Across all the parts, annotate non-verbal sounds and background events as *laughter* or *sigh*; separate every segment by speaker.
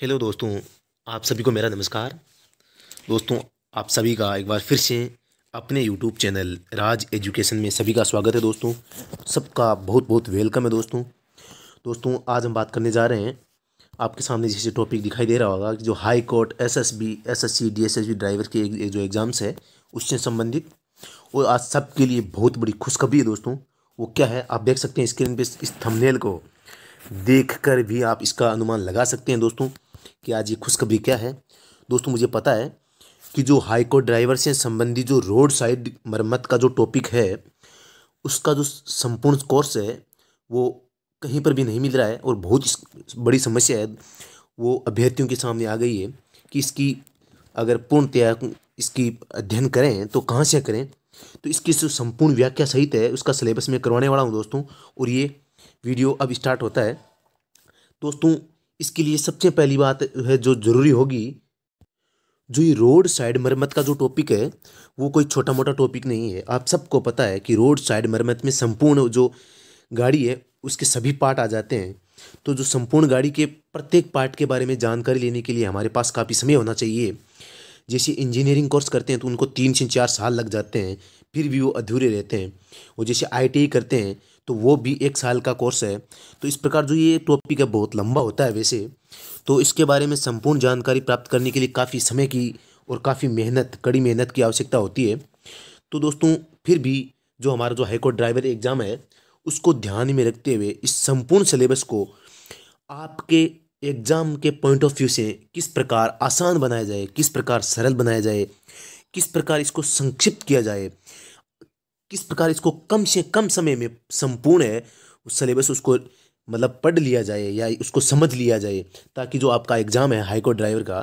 Speaker 1: hello दोस्तों आप सभी को मेरा नमस्कार दोस्तों आप सभी का एक बार फिर से अपने यूट्यूब चैनल राज एजुकेशन में सभी का स्वागत है दोस्तों सबका बहुत बहुत वेलकम है दोस्तों दोस्तों आज हम बात करने जा रहे हैं आपके सामने जैसे टॉपिक दिखाई दे रहा होगा कि जो high court SSB SSC DSSB driver के जो एग्ज़ाम्स है उससे संबंधित और आज सबके लिए बहुत बड़ी खुशखबरी है दोस्तों वो क्या है आप देख सकते हैं स्क्रीन पर इस थंबनेल को देखकर भी आप इसका अनुमान लगा सकते हैं दोस्तों कि आज ये खुशखबरी क्या है दोस्तों मुझे पता है कि जो हाईकोर्ट ड्राइवर से संबंधी जो रोड साइड मरम्मत का जो टॉपिक है उसका जो संपूर्ण कोर्स है वो कहीं पर भी नहीं मिल रहा है और बहुत बड़ी समस्या है वो अभ्यर्थियों के सामने आ गई है कि इसकी अगर पूर्णतया इसकी अध्ययन करें तो कहाँ से करें तो इसकी जो संपूर्ण व्याख्या सहित है उसका सिलेबस मैं करवाने वाला हूँ दोस्तों और ये वीडियो अब स्टार्ट होता है दोस्तों इसके लिए सबसे पहली बात है जो ज़रूरी होगी जो ये रोड साइड मरम्मत का जो टॉपिक है वो कोई छोटा मोटा टॉपिक नहीं है आप सबको पता है कि रोड साइड मरम्मत में संपूर्ण जो गाड़ी है उसके सभी पार्ट आ जाते हैं तो जो संपूर्ण गाड़ी के प्रत्येक पार्ट के बारे में जानकारी लेने के लिए हमारे पास काफ़ी समय होना चाहिए जैसे इंजीनियरिंग कोर्स करते हैं तो उनको तीन से चार साल लग जाते हैं फिर भी वो अधूरे रहते हैं और जैसे आई करते हैं तो वो भी एक साल का कोर्स है तो इस प्रकार जो ये टॉपिक है बहुत लंबा होता है वैसे तो इसके बारे में संपूर्ण जानकारी प्राप्त करने के लिए काफ़ी समय की और काफ़ी मेहनत कड़ी मेहनत की आवश्यकता होती है तो दोस्तों फिर भी जो हमारा जो हाईकोर्ट ड्राइवर एग्ज़ाम है उसको ध्यान में रखते हुए इस संपूर्ण सिलेबस को आपके एग्ज़ाम के पॉइंट ऑफ व्यू से किस प्रकार आसान बनाया जाए किस प्रकार सरल बनाया जाए किस प्रकार इसको संक्षिप्त किया जाए किस प्रकार इसको कम से कम समय में संपूर्ण है उस सिलेबस उसको मतलब पढ़ लिया जाए या उसको समझ लिया जाए ताकि जो आपका एग्ज़ाम है हाईकोर्ट ड्राइवर का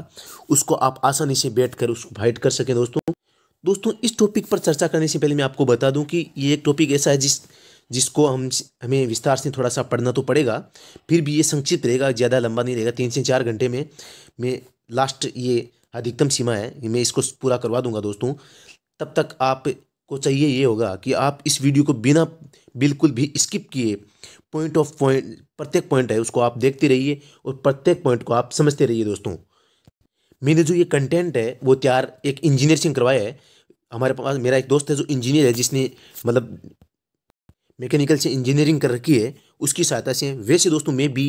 Speaker 1: उसको आप आसानी से बैठ कर उसको फाइट कर सकें दोस्तों दोस्तों इस टॉपिक पर चर्चा करने से पहले मैं आपको बता दूं कि ये एक टॉपिक ऐसा है जिस जिसको हम हमें विस्तार से थोड़ा सा पढ़ना तो पड़ेगा फिर भी ये संक्षिप्त रहेगा ज़्यादा लंबा नहीं रहेगा तीन से चार घंटे में मैं लास्ट ये अधिकतम सीमा है मैं इसको पूरा करवा दूंगा दोस्तों तब तक आप को चाहिए ये होगा कि आप इस वीडियो को बिना बिल्कुल भी स्किप किए पॉइंट ऑफ पॉइंट प्रत्येक पॉइंट है उसको आप देखते रहिए और प्रत्येक पॉइंट को आप समझते रहिए दोस्तों मैंने जो ये कंटेंट है वो तैयार एक इंजीनियर से करवाया है हमारे पास मेरा एक दोस्त है जो इंजीनियर है जिसने मतलब मैकेनिकल से इंजीनियरिंग कर रखी है उसकी सहायता से वैसे दोस्तों मैं भी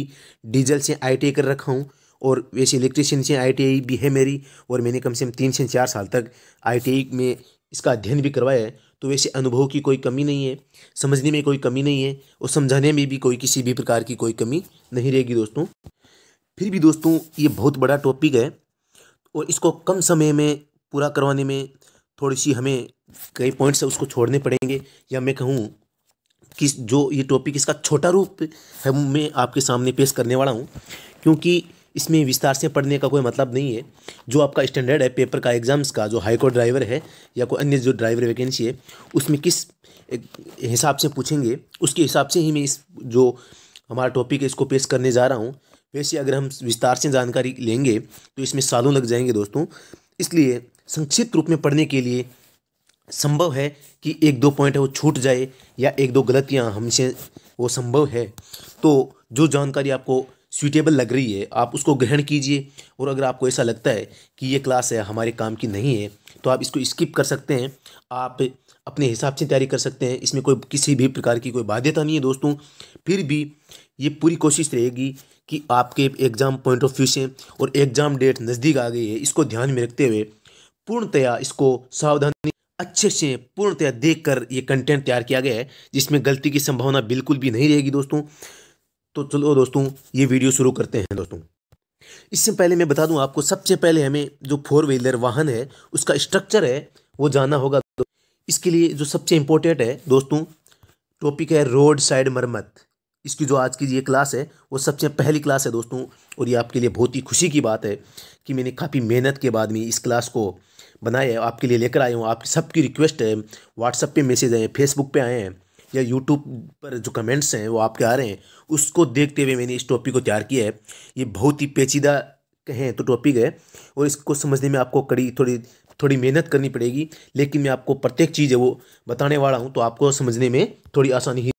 Speaker 1: डीजल से आई कर रखा हूँ और वैसे इलेक्ट्रिशियन से आई भी है मेरी और मैंने कम से कम तीन से चार साल तक आई में इसका अध्ययन भी करवाया है तो वैसे अनुभव की कोई कमी नहीं है समझने में कोई कमी नहीं है और समझाने में भी कोई किसी भी प्रकार की कोई कमी नहीं रहेगी दोस्तों फिर भी दोस्तों ये बहुत बड़ा टॉपिक है और इसको कम समय में पूरा करवाने में थोड़ी सी हमें कई पॉइंट्स उसको छोड़ने पड़ेंगे या मैं कहूँ कि जो ये टॉपिक इसका छोटा रूप है मैं आपके सामने पेश करने वाला हूँ क्योंकि इसमें विस्तार से पढ़ने का कोई मतलब नहीं है जो आपका स्टैंडर्ड है पेपर का एग्ज़ाम्स का जो हाईकोर्ट ड्राइवर है या कोई अन्य जो ड्राइवर वैकेंसी है उसमें किस हिसाब से पूछेंगे उसके हिसाब से ही मैं इस जो हमारा टॉपिक है इसको पेश करने जा रहा हूँ वैसे अगर हम विस्तार से जानकारी लेंगे तो इसमें सालों लग जाएंगे दोस्तों इसलिए संक्षिप्त रूप में पढ़ने के लिए संभव है कि एक दो पॉइंट है वो छूट जाए या एक दो गलतियाँ हमसे वो संभव है तो जो जानकारी आपको सूटेबल लग रही है आप उसको ग्रहण कीजिए और अगर आपको ऐसा लगता है कि ये क्लास है हमारे काम की नहीं है तो आप इसको स्किप कर सकते हैं आप अपने हिसाब से तैयारी कर सकते हैं इसमें कोई किसी भी प्रकार की कोई बाध्यता नहीं है दोस्तों फिर भी ये पूरी कोशिश रहेगी कि आपके एग्ज़ाम पॉइंट ऑफ व्यू से और एग्ज़ाम डेट नज़दीक आ गई है इसको ध्यान में रखते हुए पूर्णतया इसको सावधानी अच्छे से पूर्णतया देखकर ये कंटेंट तैयार किया गया है जिसमें गलती की संभावना बिल्कुल भी नहीं रहेगी दोस्तों तो चलो दोस्तों ये वीडियो शुरू करते हैं दोस्तों इससे पहले मैं बता दूं आपको सबसे पहले हमें जो फोर व्हीलर वाहन है उसका स्ट्रक्चर है वो जानना होगा इसके लिए जो सबसे इम्पोर्टेंट है दोस्तों टॉपिक है रोड साइड मरम्मत इसकी जो आज की ये क्लास है वो सबसे पहली क्लास है दोस्तों और ये आपके लिए बहुत ही खुशी की बात है कि मैंने काफ़ी मेहनत के बाद में इस क्लास को बनाया है आपके लिए लेकर आया हूँ आपकी सबकी रिक्वेस्ट है व्हाट्सअप पे मैसेज आए हैं फेसबुक पे आए हैं या यूट्यूब पर जो कमेंट्स हैं वो आपके आ रहे हैं उसको देखते हुए मैंने इस टॉपिक को तैयार किया है ये बहुत ही पेचीदा कहें तो टॉपिक है और इसको समझने में आपको कड़ी थोड़ी थोड़ी मेहनत करनी पड़ेगी लेकिन मैं आपको प्रत्येक चीज़ है वो बताने वाला हूँ तो आपको समझने में थोड़ी आसानी ही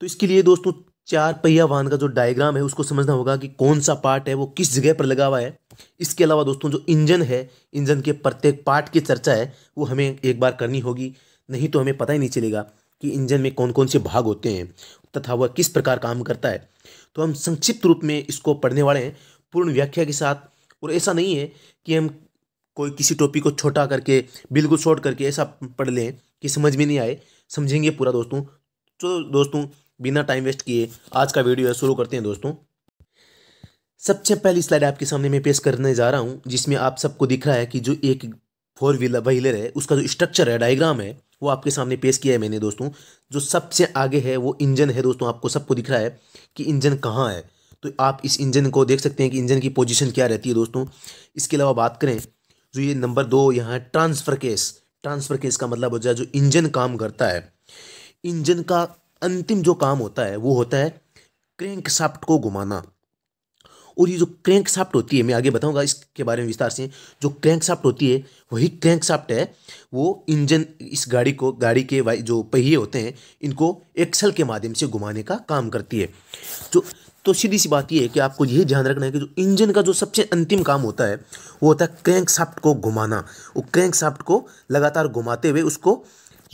Speaker 1: तो इसके लिए दोस्तों चार पहिया वाहन का जो डायग्राम है उसको समझना होगा कि कौन सा पार्ट है वो किस जगह पर लगा हुआ है इसके अलावा दोस्तों जो इंजन है इंजन के प्रत्येक पार्ट की चर्चा है वो हमें एक बार करनी होगी नहीं तो हमें पता ही नहीं चलेगा कि इंजन में कौन कौन से भाग होते हैं तथा वह किस प्रकार काम करता है तो हम संक्षिप्त रूप में इसको पढ़ने वाले हैं पूर्ण व्याख्या के साथ और ऐसा नहीं है कि हम कोई किसी टॉपिक को छोटा करके बिल्कुल शॉर्ट करके ऐसा पढ़ लें कि समझ में नहीं आए समझेंगे पूरा दोस्तों तो दोस्तों बिना टाइम वेस्ट किए आज का वीडियो है शुरू करते हैं दोस्तों सबसे पहली स्लाइड आपके सामने मैं पेश करने जा रहा हूँ जिसमें आप सबको दिख रहा है कि जो एक फोर व्हीलर व्हीलर है उसका जो स्ट्रक्चर है डायग्राम है वो आपके सामने पेश किया है मैंने दोस्तों जो सबसे आगे है वो इंजन है दोस्तों आपको सबको दिख रहा है कि इंजन कहाँ है तो आप इस इंजन को देख सकते हैं कि इंजन की पोजीशन क्या रहती है दोस्तों इसके अलावा बात करें जो ये नंबर दो यहाँ ट्रांसफ़र केस ट्रांसफ़र केस का मतलब हो जाए जो इंजन काम करता है इंजन का अंतिम जो काम होता है वो होता है क्रैंक साफ्ट को घुमाना और ये जो क्रैंक साफ्ट होती है मैं आगे बताऊंगा इसके बारे में विस्तार से जो क्रैंक साफ्ट होती है वही क्रैंक साफ्ट है वो इंजन इस गाड़ी को गाड़ी के जो पहिए होते हैं इनको एक्सल के माध्यम से घुमाने का काम करती है जो तो सीधी सी बात यह है कि आपको यह ध्यान रखना है कि जो इंजन का जो सबसे अंतिम काम होता है वो होता है क्रैंक साफ्ट को घुमाना वो क्रैंक साफ्ट को लगातार घुमाते हुए उसको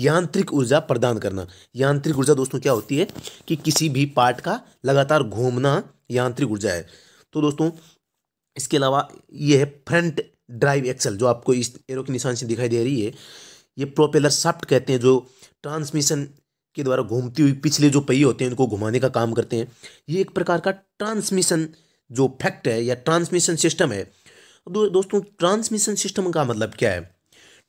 Speaker 1: यांत्रिक ऊर्जा प्रदान करना यांत्रिक ऊर्जा दोस्तों क्या होती है कि किसी भी पार्ट का लगातार घूमना यांत्रिक ऊर्जा है तो दोस्तों इसके अलावा ये है फ्रंट ड्राइव एक्सल जो आपको इस एरो के निशान से दिखाई दे रही है ये प्रोपेलर साफ्ट कहते हैं जो ट्रांसमिशन के द्वारा घूमती हुई पिछले जो पहिए होते हैं उनको घुमाने का काम करते हैं ये एक प्रकार का ट्रांसमिशन जो फैक्ट है या ट्रांसमिशन सिस्टम है दो, दोस्तों ट्रांसमिशन सिस्टम का मतलब क्या है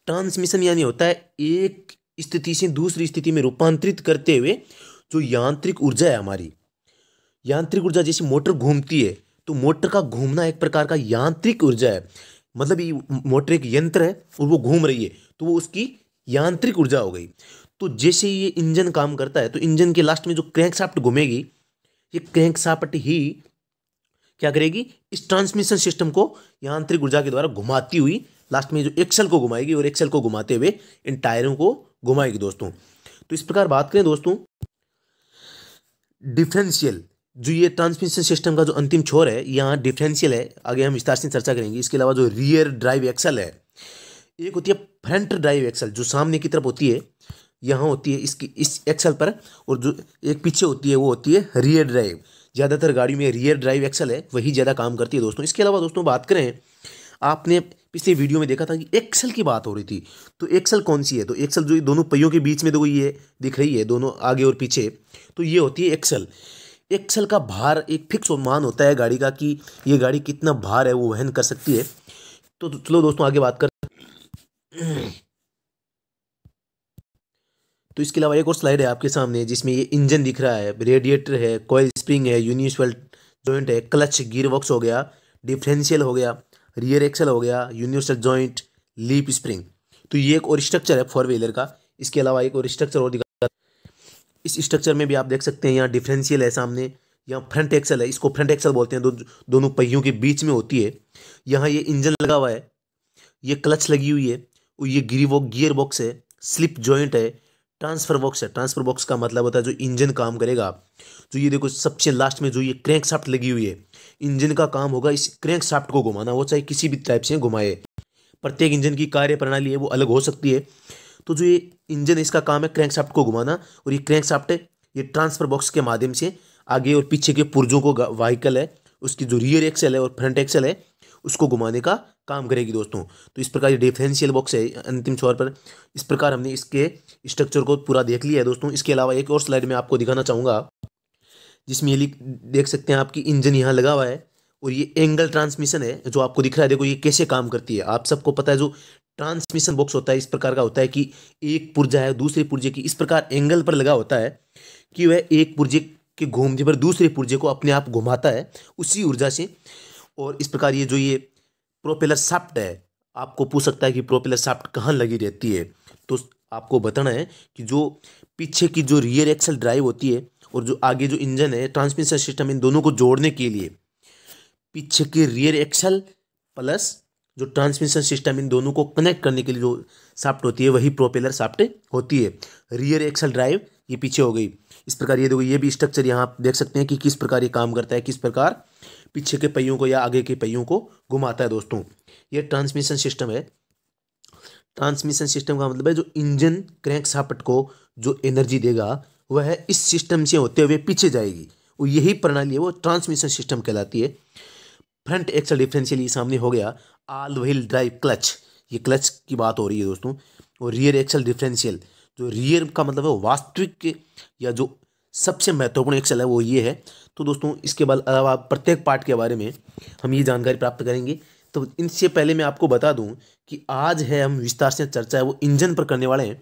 Speaker 1: ट्रांसमिशन यानी होता है एक स्थिति से दूसरी स्थिति में रूपांतरित करते हुए जो यांत्रिक ऊर्जा है हमारी यांत्रिक ऊर्जा जैसे मोटर घूमती है तो मोटर का घूमना एक प्रकार का यांत्रिक ऊर्जा है मतलब ये मोटर एक यंत्र है और वो घूम रही है तो वो उसकी यांत्रिक ऊर्जा हो गई तो जैसे ये इंजन काम करता है तो इंजन के लास्ट में जो साफ्ट घूमेगी ये साफ्ट ही क्या करेगी इस ट्रांसमिशन सिस्टम को यांत्रिक ऊर्जा के द्वारा घुमाती हुई लास्ट में जो एक्सेल को घुमाएगी और एक्सेल को घुमाते हुए इन टायरों को घुमाएगी दोस्तों तो इस प्रकार बात करें दोस्तों डिफरेंशियल जो ये ट्रांसमिशन सिस्टम का जो अंतिम छोर है यहाँ डिफरेंशियल है आगे हम विस्तार से चर्चा करेंगे इसके अलावा जो रियर ड्राइव एक्सल है एक होती है फ्रंट ड्राइव एक्सल जो सामने की तरफ होती है यहाँ होती है इसकी इस एक्सल पर और जो एक पीछे होती है वो होती है रियर ड्राइव ज़्यादातर गाड़ी में रियर ड्राइव एक्सल है वही ज़्यादा काम करती है दोस्तों इसके अलावा दोस्तों बात करें आपने पिछले वीडियो में देखा था कि एक्सल की बात हो रही थी तो एक्सल कौन सी है तो एक्सल जो दोनों पहियों के बीच में देखो तो ये दिख रही है दोनों आगे और पीछे तो ये होती है एक्सल एक्सल का भार एक फिक्स मान होता है गाड़ी का कि ये गाड़ी कितना भार है वो वहन कर सकती है तो चलो दोस्तों आगे बात कर तो इसके अलावा एक और स्लाइड है आपके सामने जिसमें ये इंजन दिख रहा है रेडिएटर है कोयल स्प्रिंग है यूनिवर्सल जॉइंट है क्लच गियर बॉक्स हो गया डिफरेंशियल हो गया रियर एक्सल हो गया यूनिवर्सल जॉइंट लीप स्प्रिंग तो ये एक और स्ट्रक्चर है फोर व्हीलर का इसके अलावा एक और स्ट्रक्चर और दिखा इस स्ट्रक्चर में भी आप देख सकते हैं यहाँ डिफ्रेंशियल है सामने यहाँ फ्रंट एक्सल है इसको फ्रंट एक्सल बोलते हैं दो दोनों पहियों के बीच में होती है यहाँ ये इंजन लगा हुआ है ये क्लच लगी हुई है और ये गिरी वो गियर बॉक्स है स्लिप जॉइंट है ट्रांसफर बॉक्स है ट्रांसफर बॉक्स का मतलब होता है जो इंजन काम करेगा जो तो ये देखो सबसे लास्ट में जो ये क्रैंक साफ्ट लगी हुई है इंजन का काम होगा इस क्रैंक साफ्ट को घुमाना वो चाहे किसी भी टाइप से घुमाए प्रत्येक इंजन की कार्य प्रणाली है वो अलग हो सकती है तो जो ये इंजन इसका काम है साफ्ट को घुमाना और ये क्रैंक है ये ट्रांसफर बॉक्स के माध्यम से आगे और पीछे के पुर्जों को व्हीकल है उसकी जो रियर एक्सेल है और फ्रंट एक्सेल है उसको घुमाने का काम करेगी दोस्तों तो इस प्रकार ये डिफरेंशियल बॉक्स है अंतिम छोर पर इस प्रकार हमने इसके स्ट्रक्चर को पूरा देख लिया है दोस्तों इसके अलावा एक और स्लाइड में आपको दिखाना चाहूँगा जिसमें ये देख सकते हैं आपकी इंजन यहाँ लगा हुआ है और ये एंगल ट्रांसमिशन है जो आपको दिख रहा है देखो ये कैसे काम करती है आप सबको पता है जो ट्रांसमिशन बॉक्स होता है इस प्रकार का होता है कि एक पुर्जा है दूसरे पुर्जे की इस प्रकार एंगल पर लगा होता है कि वह एक पुर्जे के घूमने पर दूसरे पुर्जे को अपने आप घुमाता है उसी ऊर्जा से और इस प्रकार ये जो ये प्रोपेलर साफ्ट है आपको पूछ सकता है कि प्रोपेलर साफ्ट कहाँ लगी रहती है तो आपको बताना है कि जो पीछे की जो रियर एक्सल ड्राइव होती है और जो आगे जो इंजन है ट्रांसमिशन सिस्टम इन दोनों को जोड़ने के लिए पीछे के रियर एक्सल प्लस जो ट्रांसमिशन सिस्टम इन दोनों को कनेक्ट करने के लिए जो साफ्ट होती है वही प्रोपेलर साफ्ट होती है रियर एक्सल ड्राइव ये पीछे हो गई इस प्रकार ये देखो ये भी स्ट्रक्चर यहाँ देख सकते हैं कि किस प्रकार ये काम करता है किस प्रकार पीछे के पहियों को या आगे के पहियों को घुमाता है दोस्तों ये ट्रांसमिशन सिस्टम है ट्रांसमिशन सिस्टम का मतलब है जो इंजन क्रैंक साफ्ट को जो एनर्जी देगा वह इस सिस्टम से होते हुए पीछे जाएगी वो यही प्रणाली है वो ट्रांसमिशन सिस्टम कहलाती है फ्रंट एक्सल डिफरेंशियल ये सामने हो गया आल व्हील ड्राइव क्लच ये क्लच की बात हो रही है दोस्तों और रियर एक्सल डिफरेंशियल जो रियर का मतलब है वास्तविक या जो सबसे महत्वपूर्ण एक्सल है वो ये है तो दोस्तों इसके बाद अलावा प्रत्येक पार्ट के बारे में हम ये जानकारी प्राप्त करेंगे तो इनसे पहले मैं आपको बता दूं कि आज है हम विस्तार से चर्चा है वो इंजन पर करने वाले हैं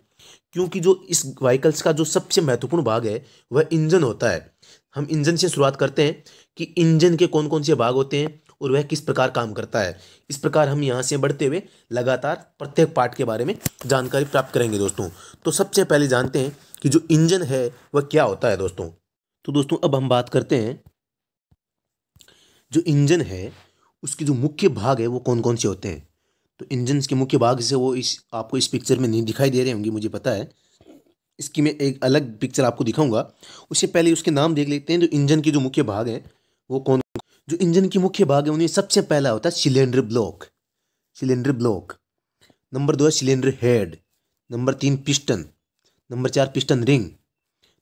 Speaker 1: क्योंकि जो इस व्हीकल्स का जो सबसे महत्वपूर्ण भाग है वह इंजन होता है हम इंजन से शुरुआत करते हैं कि इंजन के कौन कौन से भाग होते हैं और वह किस प्रकार काम करता है इस प्रकार हम यहाँ से बढ़ते हुए लगातार प्रत्येक पार्ट के बारे में जानकारी प्राप्त करेंगे दोस्तों तो सबसे पहले जानते हैं कि जो इंजन है वह क्या होता है दोस्तों तो दोस्तों अब हम बात करते हैं जो इंजन है उसके जो मुख्य भाग है वो कौन कौन से होते हैं तो इंजन के मुख्य भाग से वो इस आपको इस पिक्चर में नहीं दिखाई दे रहे होंगे मुझे पता है इसकी मैं एक अलग पिक्चर आपको दिखाऊंगा उससे पहले उसके नाम देख लेते हैं जो इंजन के जो मुख्य भाग हैं वो कौन जो इंजन की मुख्य भाग है उन्हें सबसे पहला होता है cylinder block cylinder block number दो है सिलेंडर हेड नंबर तीन पिस्टन नंबर चार पिस्टन रिंग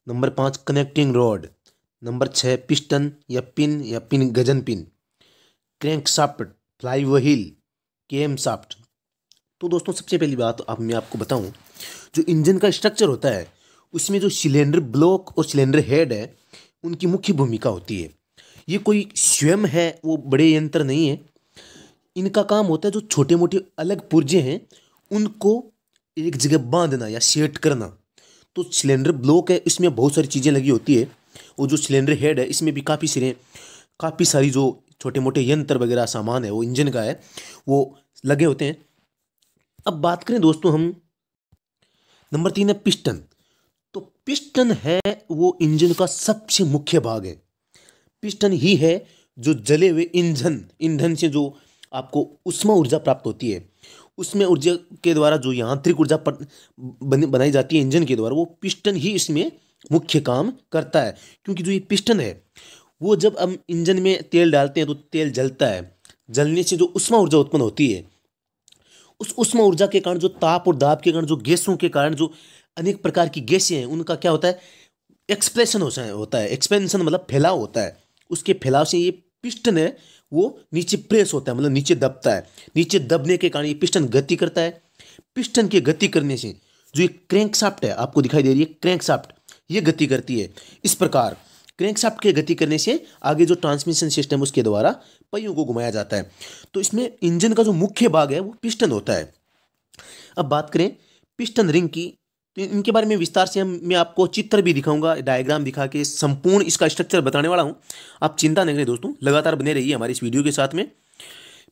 Speaker 1: नंबर पाँच कनेक्टिंग रॉड नंबर छः पिस्टन या पिन या pin gudgeon pin crank shaft fly wheel cam shaft तो दोस्तों सबसे पहली बात अब तो मैं आपको बताऊं जो इंजन का स्ट्रक्चर होता है उसमें जो सिलेंडर ब्लॉक और सिलेंडर हेड है उनकी मुख्य भूमिका होती है ये कोई स्वयं है वो बड़े यंत्र नहीं है इनका काम होता है जो छोटे मोटे अलग पुर्जे हैं उनको एक जगह बांधना या सेट करना तो सिलेंडर ब्लॉक है इसमें बहुत सारी चीज़ें लगी होती है और जो सिलेंडर हेड है इसमें भी काफ़ी सिरें काफ़ी सारी जो छोटे मोटे यंत्र वगैरह सामान है वो इंजन का है वो लगे होते हैं अब बात करें दोस्तों हम नंबर तीन है पिस्टन तो पिस्टन है वो इंजन का सबसे मुख्य भाग है पिस्टन ही है जो जले हुए ईंधन ईंधन से जो आपको उष्मा ऊर्जा प्राप्त होती है उसमें ऊर्जा के द्वारा जो यांत्रिक ऊर्जा बनाई जाती है इंजन के द्वारा वो पिस्टन ही इसमें मुख्य काम करता है क्योंकि जो ये पिस्टन है वो जब हम इंजन में तेल डालते हैं तो तेल जलता है जलने से जो उष्मा ऊर्जा उत्पन्न होती है उस उष्मा ऊर्जा के कारण जो ताप और दाब के कारण जो गैसों के कारण जो अनेक प्रकार की गैसें हैं उनका क्या होता है एक्सप्रेशन होता है होता है एक्सपेंशन मतलब फैलाव होता है उसके फैलाव से ये पिस्टन है वो नीचे प्रेस होता है मतलब नीचे दबता है नीचे दबने के कारण ये पिस्टन गति करता है पिस्टन की गति करने से जो ये क्रैंक साफ्ट है आपको दिखाई दे रही है क्रैंक साफ्ट ये गति करती है इस प्रकार क्रैंक साफ्ट के गति करने से आगे जो ट्रांसमिशन सिस्टम उसके द्वारा पहियों को घुमाया जाता है तो इसमें इंजन का जो मुख्य भाग है वो पिस्टन होता है अब बात करें पिस्टन रिंग की तो इनके बारे में विस्तार से हम मैं आपको चित्र भी दिखाऊंगा डायग्राम दिखा के संपूर्ण इसका स्ट्रक्चर बताने वाला हूँ आप चिंता नहीं करें दोस्तों लगातार बने रहिए हमारे इस वीडियो के साथ में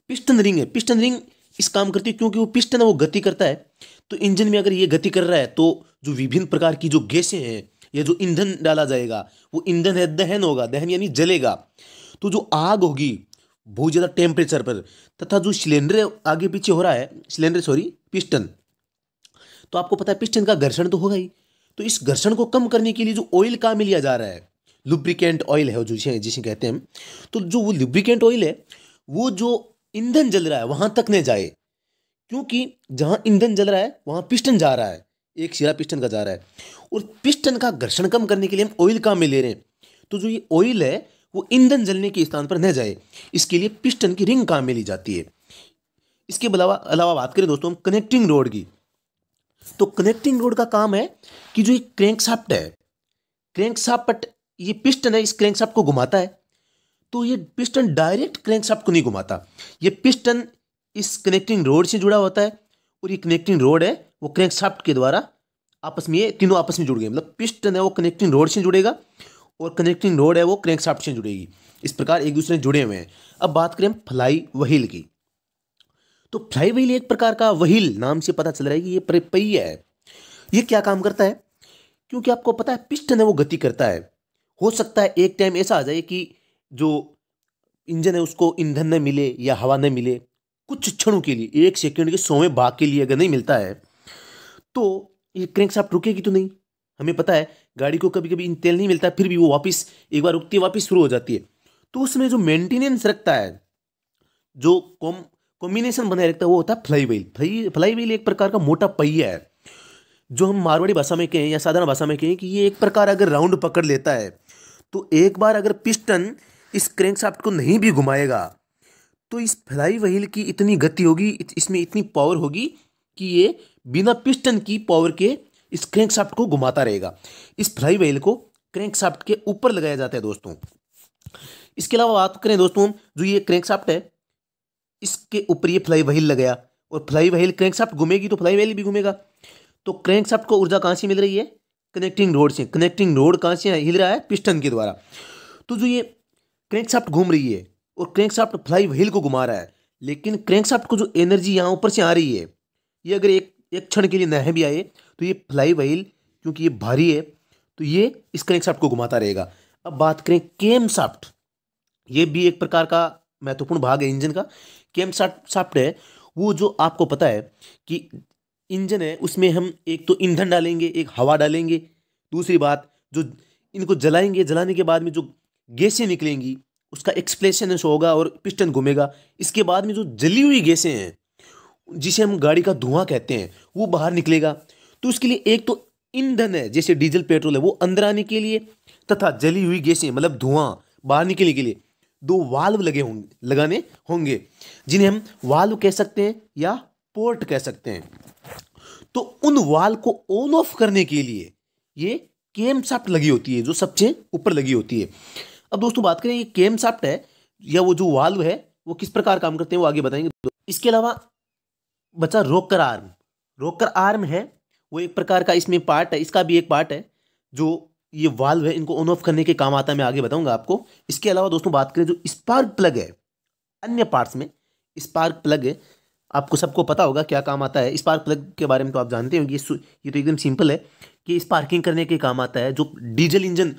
Speaker 1: पिस्टन रिंग है पिस्टन रिंग इस काम करती है क्योंकि वो पिस्टन है वो गति करता है तो इंजन में अगर ये गति कर रहा है तो जो विभिन्न प्रकार की जो गैसें हैं या जो ईंधन डाला जाएगा वो ईंधन है दहन होगा दहन यानी जलेगा तो जो आग होगी बहुत ज़्यादा टेम्परेचर पर तथा जो सिलेंडर आगे पीछे हो रहा है सिलेंडर सॉरी पिस्टन तो आपको पता है पिस्टन का घर्षण तो होगा ही तो इस घर्षण को कम करने के लिए जो ऑयल काम में लिया जा रहा है लुब्रिकेंट ऑयल है जो जिसे जिसे कहते हैं हम तो जो वो लुब्रिकेंट ऑयल है वो जो ईंधन जल रहा है वहाँ तक नहीं जाए क्योंकि जहाँ ईंधन जल रहा है वहाँ पिस्टन जा रहा है एक सिरा पिस्टन का जा रहा है और पिस्टन का घर्षण कम करने के लिए हम ऑयल काम में ले रहे हैं तो जो ये ऑयल है वो ईंधन जलने के स्थान पर न जाए इसके लिए पिस्टन की रिंग काम में ली जाती है इसके अलावा अलावा बात करें दोस्तों हम कनेक्टिंग रोड की तो कनेक्टिंग रोड का काम है कि जो ये साफ्ट है क्रैंकशाफ्ट ये पिस्टन है इस क्रैंकशाफ्ट को घुमाता है तो ये पिस्टन डायरेक्ट क्रैंकशाफ्ट को नहीं घुमाता ये पिस्टन इस कनेक्टिंग रोड से जुड़ा होता है और ये कनेक्टिंग रोड है वो साफ्ट के द्वारा आपस में ये तीनों आपस में जुड़ गए मतलब पिस्टन है वो कनेक्टिंग रोड से जुड़ेगा और कनेक्टिंग रोड है वो साफ्ट से जुड़ेगी इस प्रकार एक दूसरे जुड़े हुए हैं अब बात करें हम फ्लाई व्हील की तो व्हील एक प्रकार का वहील नाम से पता चल रहा है कि ये पहिया है ये क्या काम करता है क्योंकि आपको पता है पिस्टन है वो गति करता है हो सकता है एक टाइम ऐसा आ जाए कि जो इंजन है उसको ईंधन न मिले या हवा न मिले कुछ क्षणों के लिए एक सेकेंड के सौवें भाग के लिए अगर नहीं मिलता है तो ये क्रैंक साफ रुकेगी तो नहीं हमें पता है गाड़ी को कभी कभी इन तेल नहीं मिलता फिर भी वो वापस एक बार रुकती है वापस शुरू हो जाती है तो उसमें जो मेंटेनेंस रखता है जो कॉम कॉम्बिनेशन बनाए रखता है वो होता है fly wheel fly fly wheel एक प्रकार का मोटा पहिया है जो हम मारवाड़ी भाषा में कहें या साधारण भाषा में कहें कि ये एक प्रकार अगर राउंड पकड़ लेता है तो एक बार अगर पिस्टन इस क्रैंक शाफ्ट को नहीं भी घुमाएगा तो इस फ्लाई व्हील की इतनी गति होगी इसमें इतनी पावर होगी कि ये बिना पिस्टन की पावर के इस क्रैंक शाफ्ट को घुमाता रहेगा इस फ्लाई व्हील को क्रैंक शाफ्ट के ऊपर लगाया जाता है दोस्तों इसके अलावा बात करें दोस्तों जो ये क्रैंक शाफ्ट है इसके ऊपर ये फ्लाई व्हील लगाया और फ्लाई व्हील साफ्ट घूमेगी तो फ्लाई व्हील भी घूमेगा तो साफ्ट को ऊर्जा कहाँ से मिल रही है कनेक्टिंग रोड से कनेक्टिंग रोड कहाँ से हिल रहा है पिस्टन के द्वारा तो जो ये साफ्ट घूम रही है और साफ्ट फ्लाई व्हील को घुमा रहा है लेकिन साफ्ट को जो एनर्जी यहाँ ऊपर से आ रही है ये अगर एक एक क्षण के लिए नह भी आए तो ये फ्लाई व्हील क्योंकि ये भारी है तो ये इस साफ्ट को घुमाता रहेगा अब बात करें केम साफ्ट ये भी एक प्रकार का महत्वपूर्ण भाग है इंजन का केम साफ्ट है वो जो आपको पता है कि इंजन है उसमें हम एक तो ईंधन डालेंगे एक हवा डालेंगे दूसरी बात जो इनको जलाएंगे जलाने के बाद में जो गैसें निकलेंगी उसका एक्सप्लेशन होगा और पिस्टन घूमेगा इसके बाद में जो जली हुई गैसें हैं जिसे हम गाड़ी का धुआं कहते हैं वो बाहर निकलेगा तो उसके लिए एक तो ईंधन है जैसे डीजल पेट्रोल है वो अंदर आने के लिए तथा जली हुई गैसें मतलब धुआं बाहर निकलने के लिए दो वाल्व लगे होंगे लगाने होंगे जिन्हें हम वाल्व कह सकते हैं या पोर्ट कह सकते हैं तो उन वाल्व को ऑन ऑफ करने के लिए ये केम साफ्ट लगी होती है जो सबसे ऊपर लगी होती है अब दोस्तों बात करें ये केम साफ्ट है या वो जो वाल्व है वो किस प्रकार काम करते हैं वो आगे बताएंगे इसके अलावा बचा रोकर आर्म रोकर आर्म है वो एक प्रकार का इसमें पार्ट है इसका भी एक पार्ट है जो ये वाल्व है इनको ऑन ऑफ करने के काम आता है मैं आगे बताऊंगा आपको इसके अलावा दोस्तों बात करें जो स्पार्क प्लग है अन्य पार्ट्स में स्पार्क प्लग है आपको सबको पता होगा क्या काम आता है स्पार्क प्लग के बारे में तो आप जानते हो ये ये तो एकदम सिंपल है कि स्पार्किंग करने के काम आता है जो डीजल इंजन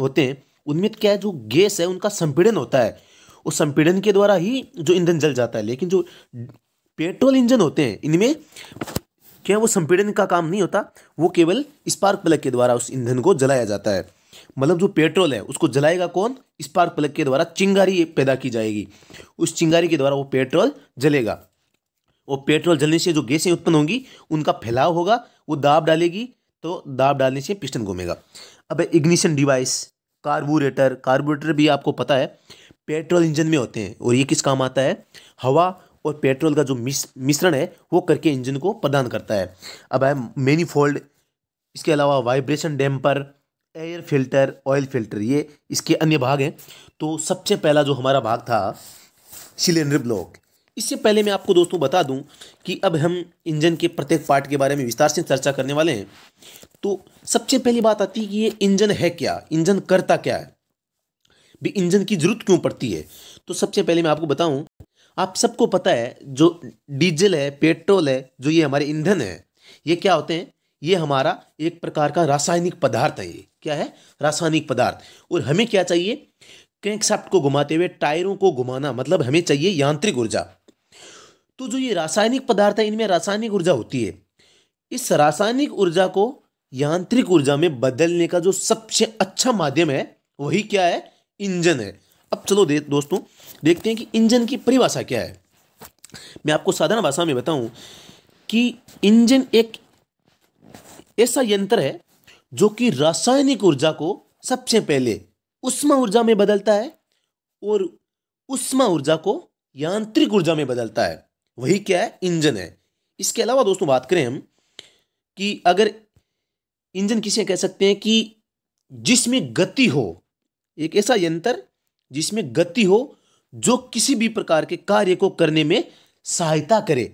Speaker 1: होते हैं उनमें क्या है जो गैस है उनका संपीड़न होता है उस संपीड़न के द्वारा ही जो ईंधन जल जाता है लेकिन जो पेट्रोल इंजन होते हैं इनमें क्या वो संपीड़न का काम नहीं होता वो केवल स्पार्क प्लग के द्वारा उस ईंधन को जलाया जाता है मतलब जो पेट्रोल है उसको जलाएगा कौन स्पार्क प्लग के द्वारा चिंगारी पैदा की जाएगी उस चिंगारी के द्वारा वो पेट्रोल जलेगा और पेट्रोल जलने से जो गैसें उत्पन्न होंगी उनका फैलाव होगा वो दाब डालेगी तो दाब डालने से पिस्टन घूमेगा अब इग्निशन डिवाइस कार्बोरेटर कार्बोरेटर भी आपको पता है पेट्रोल इंजन में होते हैं और ये किस काम आता है हवा और पेट्रोल का जो मिश्रण है वो करके इंजन को प्रदान करता है अब है मैनीफोल्ड इसके अलावा vibration damper air filter oil filter ये इसके अन्य भाग हैं तो सबसे पहला जो हमारा भाग था सिलेंडर ब्लॉक इससे पहले मैं आपको दोस्तों बता दूं कि अब हम इंजन के प्रत्येक पार्ट के बारे में विस्तार से चर्चा करने वाले हैं तो सबसे पहली बात आती है कि ये इंजन है क्या इंजन करता क्या है भी इंजन की ज़रूरत क्यों पड़ती है तो सबसे पहले मैं आपको बताऊं आप सबको पता है जो डीजल है पेट्रोल है जो ये हमारे ईंधन है ये क्या होते हैं ये हमारा एक प्रकार का रासायनिक पदार्थ है ये क्या है रासायनिक पदार्थ और हमें क्या चाहिए क्रैंकशाफ्ट को घुमाते हुए टायरों को घुमाना मतलब हमें चाहिए यांत्रिक ऊर्जा तो जो ये रासायनिक पदार्थ है इनमें रासायनिक ऊर्जा होती है इस रासायनिक ऊर्जा को यांत्रिक ऊर्जा में बदलने का जो सबसे अच्छा माध्यम है वही क्या है इंजन है अब चलो दे दोस्तों देखते हैं कि इंजन की परिभाषा क्या है मैं आपको साधारण भाषा में बताऊं कि इंजन एक ऐसा यंत्र है जो कि रासायनिक ऊर्जा को सबसे पहले उष्मा ऊर्जा में बदलता है और उष्मा ऊर्जा को यांत्रिक ऊर्जा में बदलता है वही क्या है इंजन है इसके अलावा दोस्तों बात करें हम कि अगर इंजन किसे कह सकते हैं कि जिसमें गति हो एक ऐसा यंत्र जिसमें गति हो जो किसी भी प्रकार के कार्य को करने में सहायता करे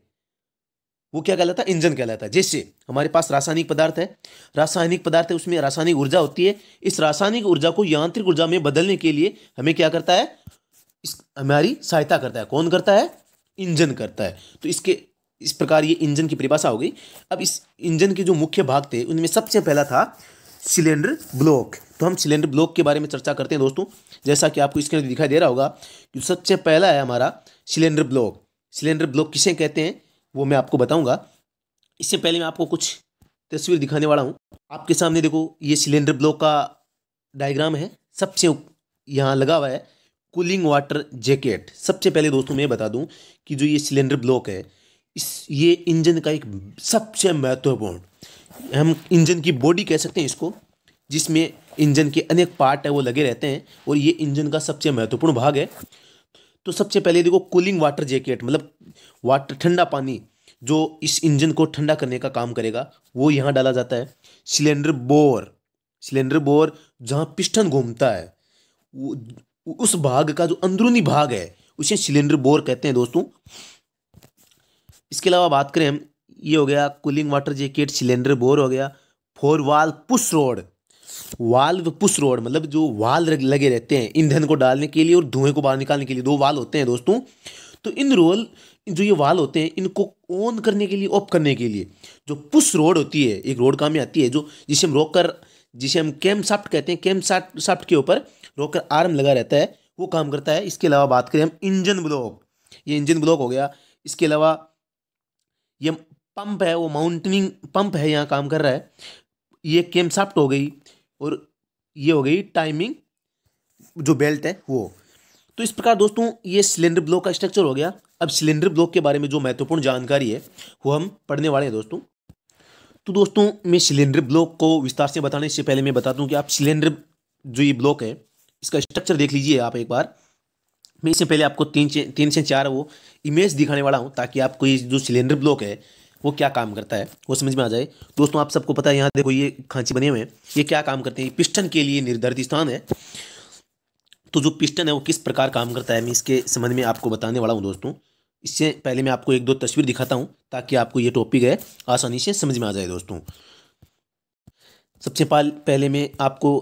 Speaker 1: वो क्या कहलाता है इंजन कहलाता है जैसे हमारे पास रासायनिक पदार्थ है रासायनिक पदार्थ है उसमें रासायनिक ऊर्जा होती है इस रासायनिक ऊर्जा को यांत्रिक ऊर्जा में बदलने के लिए हमें क्या करता है इस हमारी सहायता करता है कौन करता है इंजन करता है तो इसके इस प्रकार ये इंजन की परिभाषा हो गई अब इस इंजन के जो मुख्य भाग थे उनमें सबसे पहला था सिलेंडर ब्लॉक तो हम सिलेंडर ब्लॉक के बारे में चर्चा करते हैं दोस्तों जैसा कि आपको इसके अंदर दिखाई दे रहा होगा कि सबसे पहला है हमारा सिलेंडर ब्लॉक सिलेंडर ब्लॉक किसे कहते हैं वो मैं आपको बताऊंगा इससे पहले मैं आपको कुछ तस्वीर दिखाने वाला हूँ आपके सामने देखो ये सिलेंडर ब्लॉक का डायग्राम है सबसे यहाँ लगा हुआ है कूलिंग वाटर जैकेट सबसे पहले दोस्तों मैं बता दूं कि जो ये सिलेंडर ब्लॉक है इस ये इंजन का एक सबसे महत्वपूर्ण हम इंजन की बॉडी कह सकते हैं इसको जिसमें इंजन के अनेक पार्ट है वो लगे रहते हैं और ये इंजन का सबसे महत्वपूर्ण भाग है तो सबसे पहले देखो कूलिंग वाटर जैकेट मतलब वाटर ठंडा पानी जो इस इंजन को ठंडा करने का काम करेगा वो यहाँ डाला जाता है सिलेंडर बोर सिलेंडर बोर जहाँ पिस्टन घूमता है वो उस भाग का जो अंदरूनी भाग है उसे सिलेंडर बोर कहते हैं दोस्तों इसके अलावा बात करें हम ये हो गया cooling water jacket cylinder bore हो गया four valve push rod valve तो पुश रोड मतलब जो वाल लगे रहते हैं ईंधन को डालने के लिए और धुएं को बाहर निकालने के लिए दो वाल होते हैं दोस्तों तो इन रोल जो ये वाल होते हैं इनको ऑन करने के लिए ऑफ करने के लिए जो पुश रोड होती है एक रोड काम में आती है जो जिसे हम रोककर जिसे हम कैम साफ्ट कहते हैं कैम साफ्ट साफ्ट के ऊपर रोक आर्म लगा रहता है वो काम करता है इसके अलावा बात करें हम इंजन ब्लॉक ये इंजन ब्लॉक हो गया इसके अलावा ये पंप है वो माउंटेनिंग पंप है यहाँ काम कर रहा है ये कैम साफ्ट हो गई और ये हो गई टाइमिंग जो बेल्ट है वो तो इस प्रकार दोस्तों ये सिलेंडर ब्लॉक का स्ट्रक्चर हो गया अब सिलेंडर ब्लॉक के बारे में जो महत्वपूर्ण जानकारी है वो हम पढ़ने वाले हैं दोस्तों तो दोस्तों मैं सिलेंडर ब्लॉक को विस्तार से बताने से पहले मैं बता दूँ कि आप सिलेंडर जो ये ब्लॉक है इसका स्ट्रक्चर देख लीजिए आप एक बार मैं इससे पहले आपको तीन तीन से चार वो इमेज दिखाने वाला हूँ ताकि आपको ये जो सिलेंडर ब्लॉक है वो क्या काम करता है वो समझ में आ जाए दोस्तों आप सबको पता है यहाँ देखो ये खांची बने हुए हैं ये क्या काम करते हैं पिस्टन के लिए निर्धारित स्थान है तो जो पिस्टन है वो किस प्रकार काम करता है मैं इसके संबंध में आपको बताने वाला हूँ दोस्तों इससे पहले मैं आपको एक दो तस्वीर दिखाता हूँ ताकि आपको ये टॉपिक है आसानी से समझ में आ जाए दोस्तों सबसे पहले मैं आपको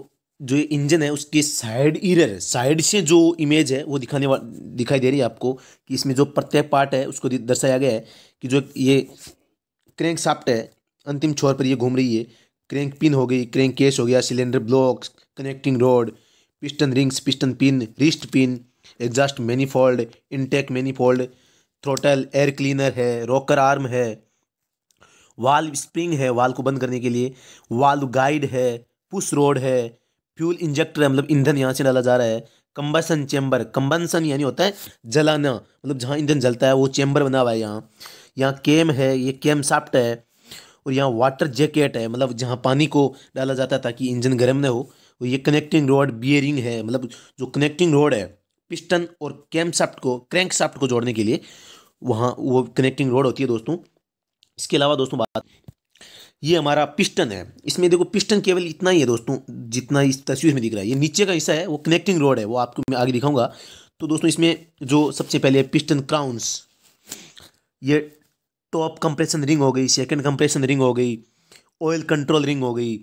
Speaker 1: जो इंजन है उसके साइड इरर साइड से जो इमेज है वो दिखाने वा दिखाई दे रही है आपको कि इसमें जो प्रत्येक पार्ट है उसको दर्शाया गया है कि जो ये क्रैंक साफ्ट है अंतिम छोर पर ये घूम रही है क्रैंक पिन हो गई क्रैंक केस हो गया cylinder blocks connecting rod piston rings piston pin wrist pin exhaust manifold intake manifold throttle air cleaner है रॉकर आर्म है वाल स्प्रिंग है वाल को बंद करने के लिए वाल गाइड है पुश रोड है फ्यूल इंजेक्टर है मतलब ईंधन यहाँ से डाला जा रहा है कंबसन चैम्बर कंबनसन यानी होता है जलाना मतलब जहाँ ईंधन जलता है वो चैम्बर बना हुआ है यहाँ यहाँ केम है ये केम साफ्ट है और यहाँ वाटर जैकेट है मतलब जहाँ पानी को डाला जाता है ताकि इंजन गर्म ना हो और ये कनेक्टिंग रोड बियरिंग है मतलब जो कनेक्टिंग रोड है पिस्टन और कैम साफ्ट को क्रैंक साफ्ट को जोड़ने के लिए वहाँ वो कनेक्टिंग रोड होती है दोस्तों इसके अलावा दोस्तों बात ये हमारा पिस्टन है इसमें देखो पिस्टन केवल इतना ही है दोस्तों जितना इस तस्वीर में दिख रहा है ये नीचे का हिस्सा है वो कनेक्टिंग रोड है वो आपको मैं आगे दिखाऊंगा तो दोस्तों इसमें जो सबसे पहले पिस्टन क्राउन्स ये टॉप कंप्रेशन रिंग हो गई सेकंड कंप्रेशन रिंग हो गई ऑयल कंट्रोल रिंग हो गई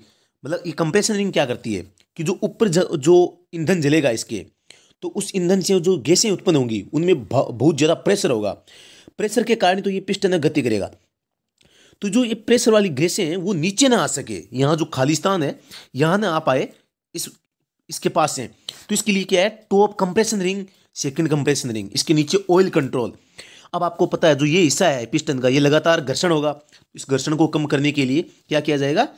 Speaker 1: मतलब ये कंप्रेशन रिंग क्या करती है कि जो ऊपर जो ईंधन जलेगा इसके तो उस ईंधन से जो गैसें उत्पन्न होंगी उनमें बहुत ज़्यादा प्रेशर होगा प्रेशर के कारण तो ये पिस्टन गति करेगा तो जो ये प्रेशर वाली गैसें हैं वो नीचे ना आ सके यहाँ जो खालिस्तान है यहाँ ना आ पाए इस इसके पास हैं तो इसके लिए क्या है top compression ring second compression ring इसके नीचे ऑयल कंट्रोल अब आपको पता है जो ये हिस्सा है पिस्टन का ये लगातार घर्षण होगा इस घर्षण को कम करने के लिए क्या किया जाएगा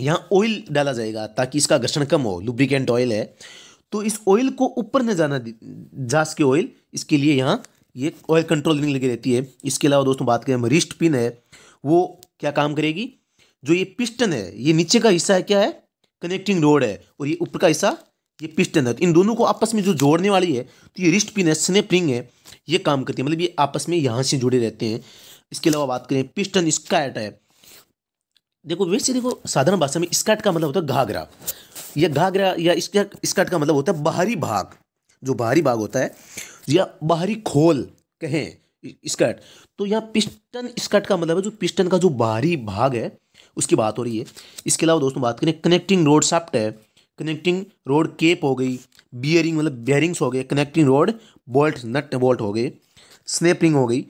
Speaker 1: यहाँ ऑयल डाला जाएगा ताकि इसका घर्षण कम हो लुब्रिकेंट ऑयल है तो इस ऑयल को ऊपर न जाना जास के ऑयल इसके लिए यहाँ ये ऑयल कंट्रोल रिंग लगी रहती है इसके अलावा दोस्तों बात करें हम रिस्ट पिन है वो क्या काम करेगी जो ये पिस्टन है ये नीचे का हिस्सा है क्या है कनेक्टिंग रोड है और ये ऊपर का हिस्सा ये पिस्टन है तो इन दोनों को आपस में जो जोड़ने वाली है तो ये रिस्ट पिन है स्नेपरिंग है ये काम करती है मतलब ये आपस में यहाँ से जुड़े रहते हैं इसके अलावा बात करें पिस्टन स्कैट है देखो वैसे देखो साधारण भाषा में स्कैट का मतलब होता है घाघरा या घाघरा या स्कैट का मतलब होता है बाहरी भाग जो बाहरी भाग होता है या बाहरी खोल कहें स्कर्ट तो यहाँ पिस्टन स्कर्ट का मतलब है जो पिस्टन का जो बाहरी भाग है उसकी बात हो रही है इसके अलावा दोस्तों बात करें कनेक्टिंग रोड साफ्ट है कनेक्टिंग रोड केप हो गई बियरिंग मतलब बियरिंग्स हो गए connecting rod bolt nut bolt हो गए स्नैपिंग हो गई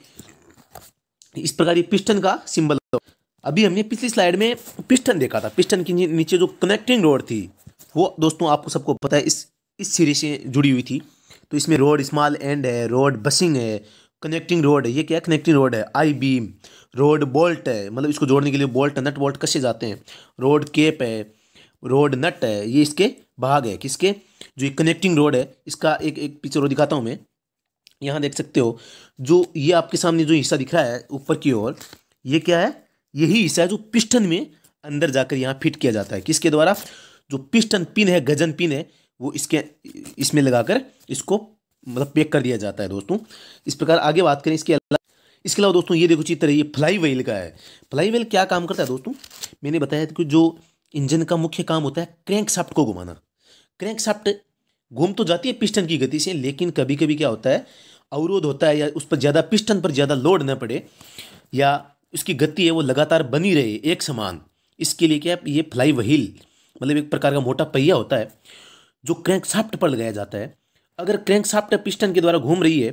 Speaker 1: इस प्रकार ये पिस्टन का सिंबल अभी हमने पिछली स्लाइड में पिस्टन देखा था पिस्टन के नीचे जो कनेक्टिंग रोड थी वो दोस्तों आपको सबको पता है इस इस सीरीज से जुड़ी हुई थी तो इसमें रोड स्मॉल एंड है रोड बसिंग है कनेक्टिंग रोड है ये क्या कनेक्टिंग रोड है आई बीम रोड बोल्ट है मतलब इसको जोड़ने के लिए बोल्ट नट बोल्ट कसे जाते हैं रोड केप है रोड नट है ये इसके भाग है किसके जो कनेक्टिंग रोड है इसका एक एक पिक्चर और दिखाता हूँ मैं यहाँ देख सकते हो जो ये आपके सामने जो हिस्सा दिख रहा है ऊपर की ओर ये क्या है यही हिस्सा है जो पिस्टन में अंदर जाकर यहाँ फिट किया जाता है किसके द्वारा जो पिस्टन पिन है गजन पिन है वो इसके इसमें लगाकर इसको मतलब पैक कर दिया जाता है दोस्तों इस प्रकार आगे बात करें इसके अलावा इसके अलावा दोस्तों ये देखो चित्र ये फ्लाई व्हील का है फ्लाई व्हील क्या काम करता है दोस्तों मैंने बताया था कि जो इंजन का मुख्य काम होता है क्रैंक साफ्ट को घुमाना क्रैंक साफ्ट घूम तो जाती है पिस्टन की गति से लेकिन कभी कभी क्या होता है अवरोध होता है या उस पर ज़्यादा पिस्टन पर ज़्यादा लोड न पड़े या उसकी गति है वो लगातार बनी रहे एक समान इसके लिए क्या ये फ्लाई व्हील मतलब एक प्रकार का मोटा पहिया होता है जो क्रैंक साफ्ट पर लगाया जाता है अगर क्रैंक साफ्ट पिस्टन के द्वारा घूम रही है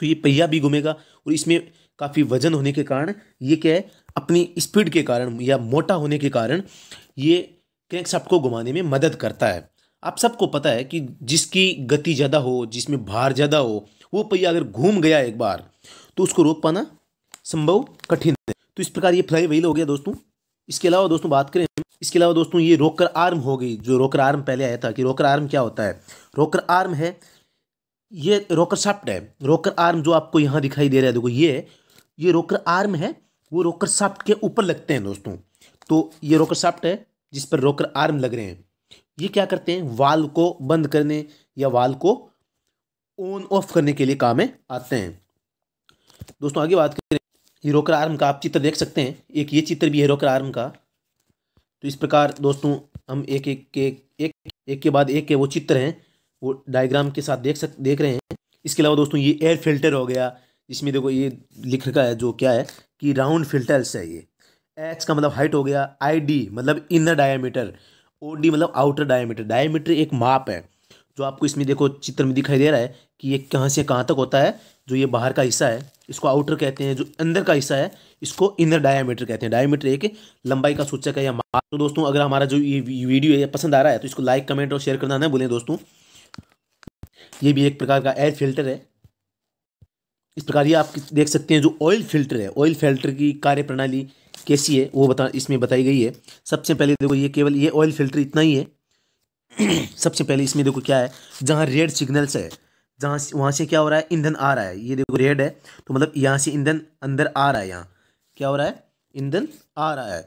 Speaker 1: तो ये पहिया भी घूमेगा और इसमें काफ़ी वजन होने के कारण ये क्या है अपनी स्पीड के कारण या मोटा होने के कारण ये सबको घुमाने में मदद करता है आप सबको पता है कि जिसकी गति ज़्यादा हो जिसमें भार ज़्यादा हो वो पहिया अगर घूम गया एक बार तो उसको रोक पाना संभव कठिन है तो इस प्रकार ये फ्लाई व्हील हो गया दोस्तों इसके अलावा दोस्तों बात करें इसके अलावा दोस्तों ये रोकर आर्म हो गई जो रोकर आर्म पहले आया था कि रोकर आर्म क्या होता है रोकर आर्म है ये रोकर साफ्ट है रोकर आर्म जो आपको यहाँ दिखाई दे रहा है देखो ये ये रोकर आर्म है वो रोकर साफ्ट के ऊपर लगते हैं दोस्तों तो ये रोकर शाफ्ट है जिस पर रोकर आर्म लग रहे हैं ये क्या करते हैं वाल को बंद करने या वाल को ऑन ऑफ करने के लिए काम में आते हैं दोस्तों आगे बात करें ये रोकर आर्म का आप चित्र देख सकते हैं एक ये चित्र भी है रोकर आर्म का तो इस प्रकार दोस्तों हम एक एक के एक एक के बाद एक के वो चित्र हैं वो डायग्राम के साथ देख सक देख रहे हैं इसके अलावा दोस्तों ये एयर फिल्टर हो गया इसमें देखो ये लिख रखा है जो क्या है कि राउंड फिल्टर्स है ये एच का मतलब हाइट हो गया आई डी मतलब इनर डायमीटर ओ डी मतलब आउटर डायमीटर डायमीटर एक माप है जो आपको इसमें देखो चित्र में दिखाई दे रहा है कि ये कहाँ से कहाँ तक होता है जो ये बाहर का हिस्सा है इसको आउटर कहते हैं जो अंदर का हिस्सा है इसको इनर डायमीटर कहते हैं डायमीटर एक लंबाई का सूचक है या माप तो दोस्तों अगर हमारा जो ये वीडियो है पसंद आ रहा है तो इसको लाइक कमेंट और शेयर करना ना भूलें दोस्तों ये भी एक प्रकार का एयर फिल्टर है इस प्रकार ये आप देख सकते हैं जो ऑयल फिल्टर है ऑयल फिल्टर की कार्यप्रणाली कैसी है वो बता इसमें बताई गई है सबसे पहले देखो ये केवल ये ऑयल फिल्टर इतना ही है *clears throat* सबसे पहले इसमें देखो क्या है जहाँ रेड सिग्नल्स है जहाँ वहाँ से क्या हो रहा है ईंधन आ रहा है ये देखो रेड है तो मतलब यहाँ से ईंधन अंदर आ रहा है यहाँ क्या हो रहा है ईंधन आ रहा है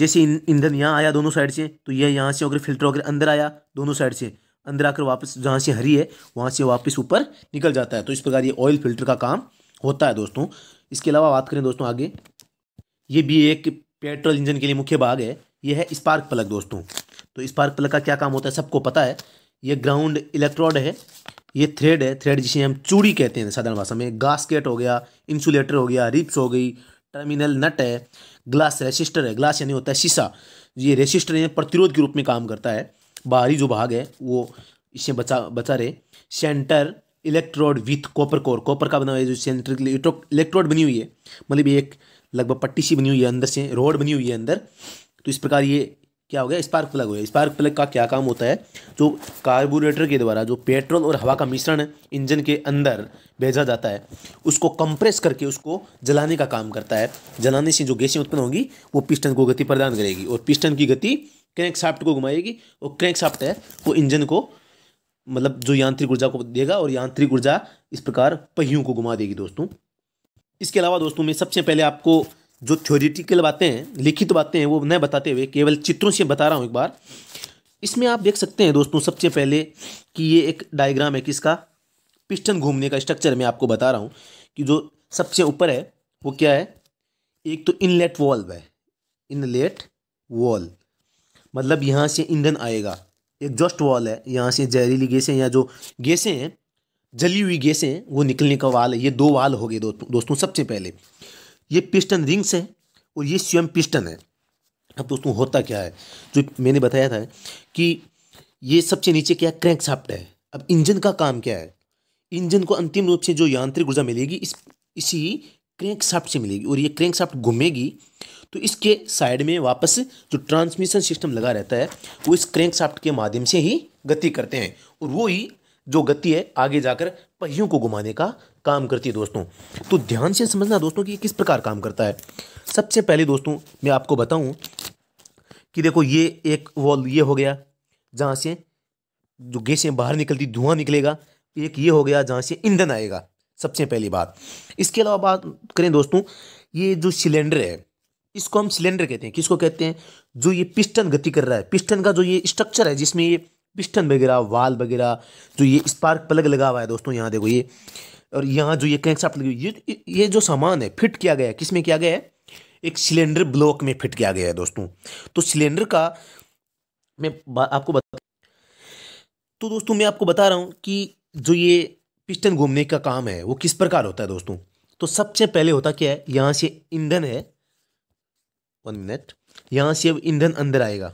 Speaker 1: जैसे ईंधन यहाँ आया दोनों साइड से तो यह यहाँ से अगर फिल्टर अगर अंदर आया दोनों साइड से अंदर आकर वापस जहाँ से हरी है वहाँ से वापस ऊपर निकल जाता है तो इस प्रकार ये ऑयल फिल्टर का काम होता है दोस्तों इसके अलावा बात करें दोस्तों आगे ये भी एक पेट्रोल इंजन के लिए मुख्य भाग है ये है स्पार्क प्लग दोस्तों तो स्पार्क प्लग का क्या काम होता है सबको पता है ये ग्राउंड इलेक्ट्रोड है ये थ्रेड है थ्रेड जिसे हम चूड़ी कहते हैं साधारण भाषा में गास्केट हो गया इंसुलेटर हो गया रिप्स हो गई टर्मिनल नट है ग्लास रेसिस्टर है ग्लास यानी होता है शीशा ये रेसिस्टर यानी प्रतिरोध के रूप में काम करता है बाहरी जो भाग है वो इससे बचा बचा रहे centre electrode with copper core copper का बना हुआ है जो सेंट्रिकली इलेक्ट्रोड बनी हुई है मतलब ये एक लगभग पट्टी सी बनी हुई है अंदर से रोड बनी हुई है अंदर तो इस प्रकार ये क्या हो गया स्पार्क प्लग हो गया स्पार्क प्लग का क्या काम होता है जो कार्बोरेटर के द्वारा जो पेट्रोल और हवा का मिश्रण इंजन के अंदर भेजा जाता है उसको कंप्रेस करके उसको जलाने का काम करता है जलाने से जो गैसें उत्पन्न होंगी वो पिस्टन को गति प्रदान करेगी और पिस्टन की गति क्रैंक साफ्ट को घुमाएगी और क्रैंक साफ्ट है वो इंजन को मतलब जो यांत्रिक ऊर्जा को देगा और यांत्रिक ऊर्जा इस प्रकार पहियों को घुमा देगी दोस्तों इसके अलावा दोस्तों मैं सबसे पहले आपको जो थ्योरिटिकल बातें हैं लिखित तो बातें हैं वो न बताते हुए केवल चित्रों से बता रहा हूँ एक बार इसमें आप देख सकते हैं दोस्तों सबसे पहले कि ये एक डायग्राम है किसका पिस्टन घूमने का स्ट्रक्चर मैं आपको बता रहा हूँ कि जो सबसे ऊपर है वो क्या है एक तो इनलेट वॉल्व है इनलेट वॉल्व मतलब यहाँ से ईंधन आएगा एग्जॉस्ट वॉल है यहाँ से जहरीली गैसें या जो गैसें हैं जली हुई गैसें वो निकलने का वाल है ये दो वाल हो गए दो, दोस्तों सबसे पहले ये पिस्टन रिंग्स हैं और ये स्वयं पिस्टन है अब दोस्तों होता क्या है जो मैंने बताया था कि ये सबसे नीचे क्या क्रैंक साफ्ट है अब इंजन का काम क्या है इंजन को अंतिम रूप से जो यांत्रिक ऊर्जा मिलेगी इस इसी क्रैंक साफ्ट से मिलेगी और ये क्रैंक साफ्ट घूमेगी तो इसके साइड में वापस जो ट्रांसमिशन सिस्टम लगा रहता है वो इस क्रैंक शाफ्ट के माध्यम से ही गति करते हैं और वो ही जो गति है आगे जाकर पहियों को घुमाने का काम करती है दोस्तों तो ध्यान से समझना दोस्तों कि ये किस प्रकार काम करता है सबसे पहले दोस्तों मैं आपको बताऊं कि देखो ये एक वॉल ये हो गया जहाँ से जो गैसें बाहर निकलती धुआं निकलेगा एक ये हो गया जहाँ से ईंधन आएगा सबसे पहली बात इसके अलावा बात करें दोस्तों ये जो सिलेंडर है इसको हम सिलेंडर कहते हैं किसको कहते हैं जो ये पिस्टन गति कर रहा है पिस्टन का जो ये स्ट्रक्चर है जिसमें ये पिस्टन वगैरह वाल वगैरह जो ये स्पार्क प्लग लगा हुआ है दोस्तों यहाँ देखो ये और यहाँ जो ये कैंकसाफ्ट लगी ये ये जो सामान है फिट किया गया है किस में किया गया है एक सिलेंडर ब्लॉक में फिट किया गया है दोस्तों तो सिलेंडर का मैं आपको बता तो दोस्तों मैं आपको बता रहा हूँ कि जो ये पिस्टन घूमने का काम है वो किस प्रकार होता है दोस्तों तो सबसे पहले होता क्या है यहाँ से ईंधन है वन मिनट यहाँ से अब ईंधन अंदर आएगा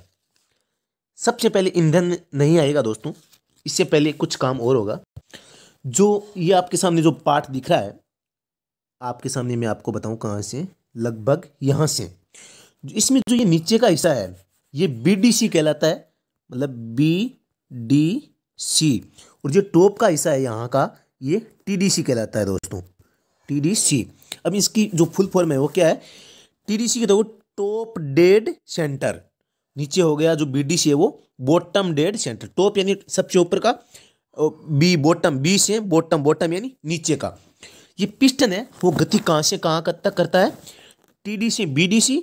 Speaker 1: सबसे पहले ईंधन नहीं आएगा दोस्तों इससे पहले कुछ काम और होगा जो ये आपके सामने जो पार्ट दिख रहा है आपके सामने मैं आपको बताऊं कहाँ से लगभग यहाँ से इसमें जो ये नीचे का हिस्सा है ये बी कहलाता है मतलब बी डी सी और जो टॉप का हिस्सा है यहाँ का ये टी कहलाता है दोस्तों टी अब इसकी जो फुल फॉर्म है वो क्या है टी डी सी के देखो तो टॉप डेड सेंटर नीचे हो गया जो बी डी सी है वो बॉटम डेड सेंटर टॉप यानी सबसे ऊपर का बी बॉटम बी से बॉटम बॉटम यानी नीचे का ये पिस्टन है वो गति कहाँ से कहाँ तक करता है टी डी से B D C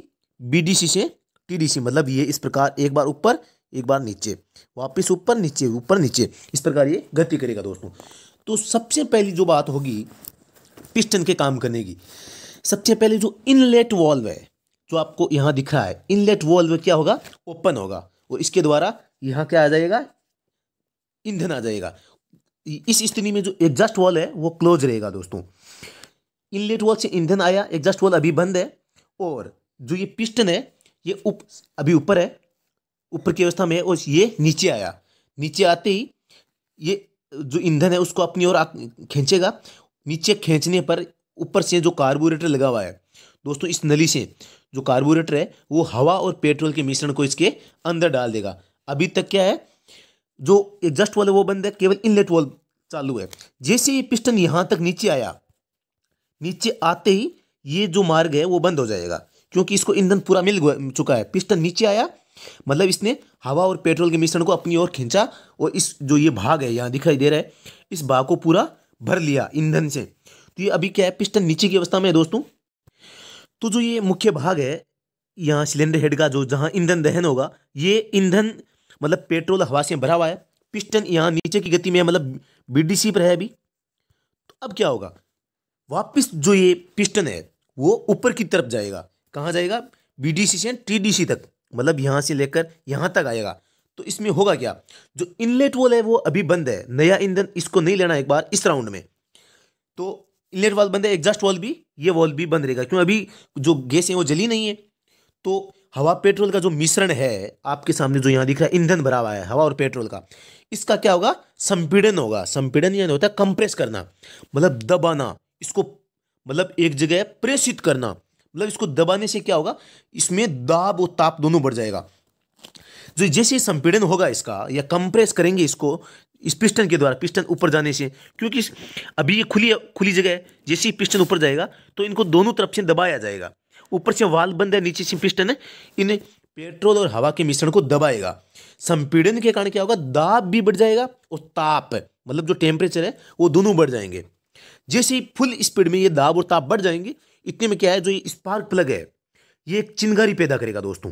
Speaker 1: B D C से टी डी सी मतलब ये इस प्रकार एक बार ऊपर एक बार नीचे वापस ऊपर नीचे ऊपर नीचे इस प्रकार ये गति करेगा दोस्तों तो सबसे पहली जो बात होगी पिस्टन के काम करने की सबसे पहले जो इनलेट वॉल्व है जो आपको यहाँ दिख रहा है इनलेट वॉल्व क्या होगा ओपन होगा और इसके द्वारा यहाँ क्या आ जाएगा ईंधन आ जाएगा इस स्थिति में जो एग्जस्ट वॉल है वो क्लोज रहेगा दोस्तों इनलेट वॉल से ईंधन आया एग्जस्ट वॉल अभी बंद है और जो ये पिस्टन है ये उप अभी ऊपर है ऊपर की अवस्था में और ये नीचे आया नीचे आते ही ये जो ईंधन है उसको अपनी ओर खींचेगा नीचे खींचने पर ऊपर से जो कार्बोरेटर लगा हुआ है दोस्तों इस नली से जो कार्बोरेटर है वो हवा और पेट्रोल के मिश्रण को इसके अंदर डाल देगा अभी तक क्या है जो एग्जस्ट वाले है वो बंद है केवल इनलेट वाल चालू है जैसे ये पिस्टन यहाँ तक नीचे आया नीचे आते ही ये जो मार्ग है वो बंद हो जाएगा क्योंकि इसको ईंधन पूरा मिल चुका है पिस्टन नीचे आया मतलब इसने हवा और पेट्रोल के मिश्रण को अपनी ओर खींचा और इस जो ये भाग है यहाँ दिखाई दे रहा है इस भाग को पूरा भर लिया ईंधन से तो ये अभी क्या है पिस्टन नीचे की अवस्था में है दोस्तों तो जो ये मुख्य भाग है यहाँ सिलेंडर हेड का जो जहाँ ईंधन दहन होगा ये ईंधन मतलब पेट्रोल हवा से भरा हुआ है पिस्टन यहाँ नीचे की गति में मतलब बीडीसी पर है अभी तो अब क्या होगा वापस जो ये पिस्टन है वो ऊपर की तरफ जाएगा कहाँ जाएगा बीडीसी से टीडीसी तक मतलब यहाँ से लेकर यहाँ तक आएगा तो इसमें होगा क्या जो इनलेट वॉल है वो अभी बंद है नया ईंधन इसको नहीं लेना एक बार इस राउंड में तो इनलेट वाल्व बंद है एग्जॉस्ट वाल्व भी ये वाल्व भी बंद रहेगा क्यों अभी जो गैस है वो जली नहीं है तो हवा पेट्रोल का जो मिश्रण है आपके सामने जो यहाँ दिख रहा है ईंधन भरा हुआ है हवा और पेट्रोल का इसका क्या होगा संपीड़न होगा संपीड़न यानी होता है कंप्रेस करना मतलब दबाना इसको मतलब एक जगह प्रेषित करना मतलब इसको दबाने से क्या होगा इसमें दाब और ताप दोनों बढ़ जाएगा जो तो जैसे संपीड़न होगा इसका या कंप्रेस करेंगे इसको इस पिस्टन के द्वारा पिस्टन ऊपर जाने से क्योंकि अभी ये खुली खुली जगह है जैसे ही पिस्टन ऊपर जाएगा तो इनको दोनों तरफ से दबाया जाएगा ऊपर से वाल बंद है नीचे से पिस्टन है इन पेट्रोल और हवा के मिश्रण को दबाएगा संपीड़न के कारण क्या होगा दाब भी बढ़ जाएगा और ताप मतलब जो टेम्परेचर है वो दोनों बढ़ जाएंगे जैसे ही फुल स्पीड में ये दाब और ताप बढ़ जाएंगे इतने में क्या है जो ये स्पार्क प्लग है ये एक चिंगारी पैदा करेगा दोस्तों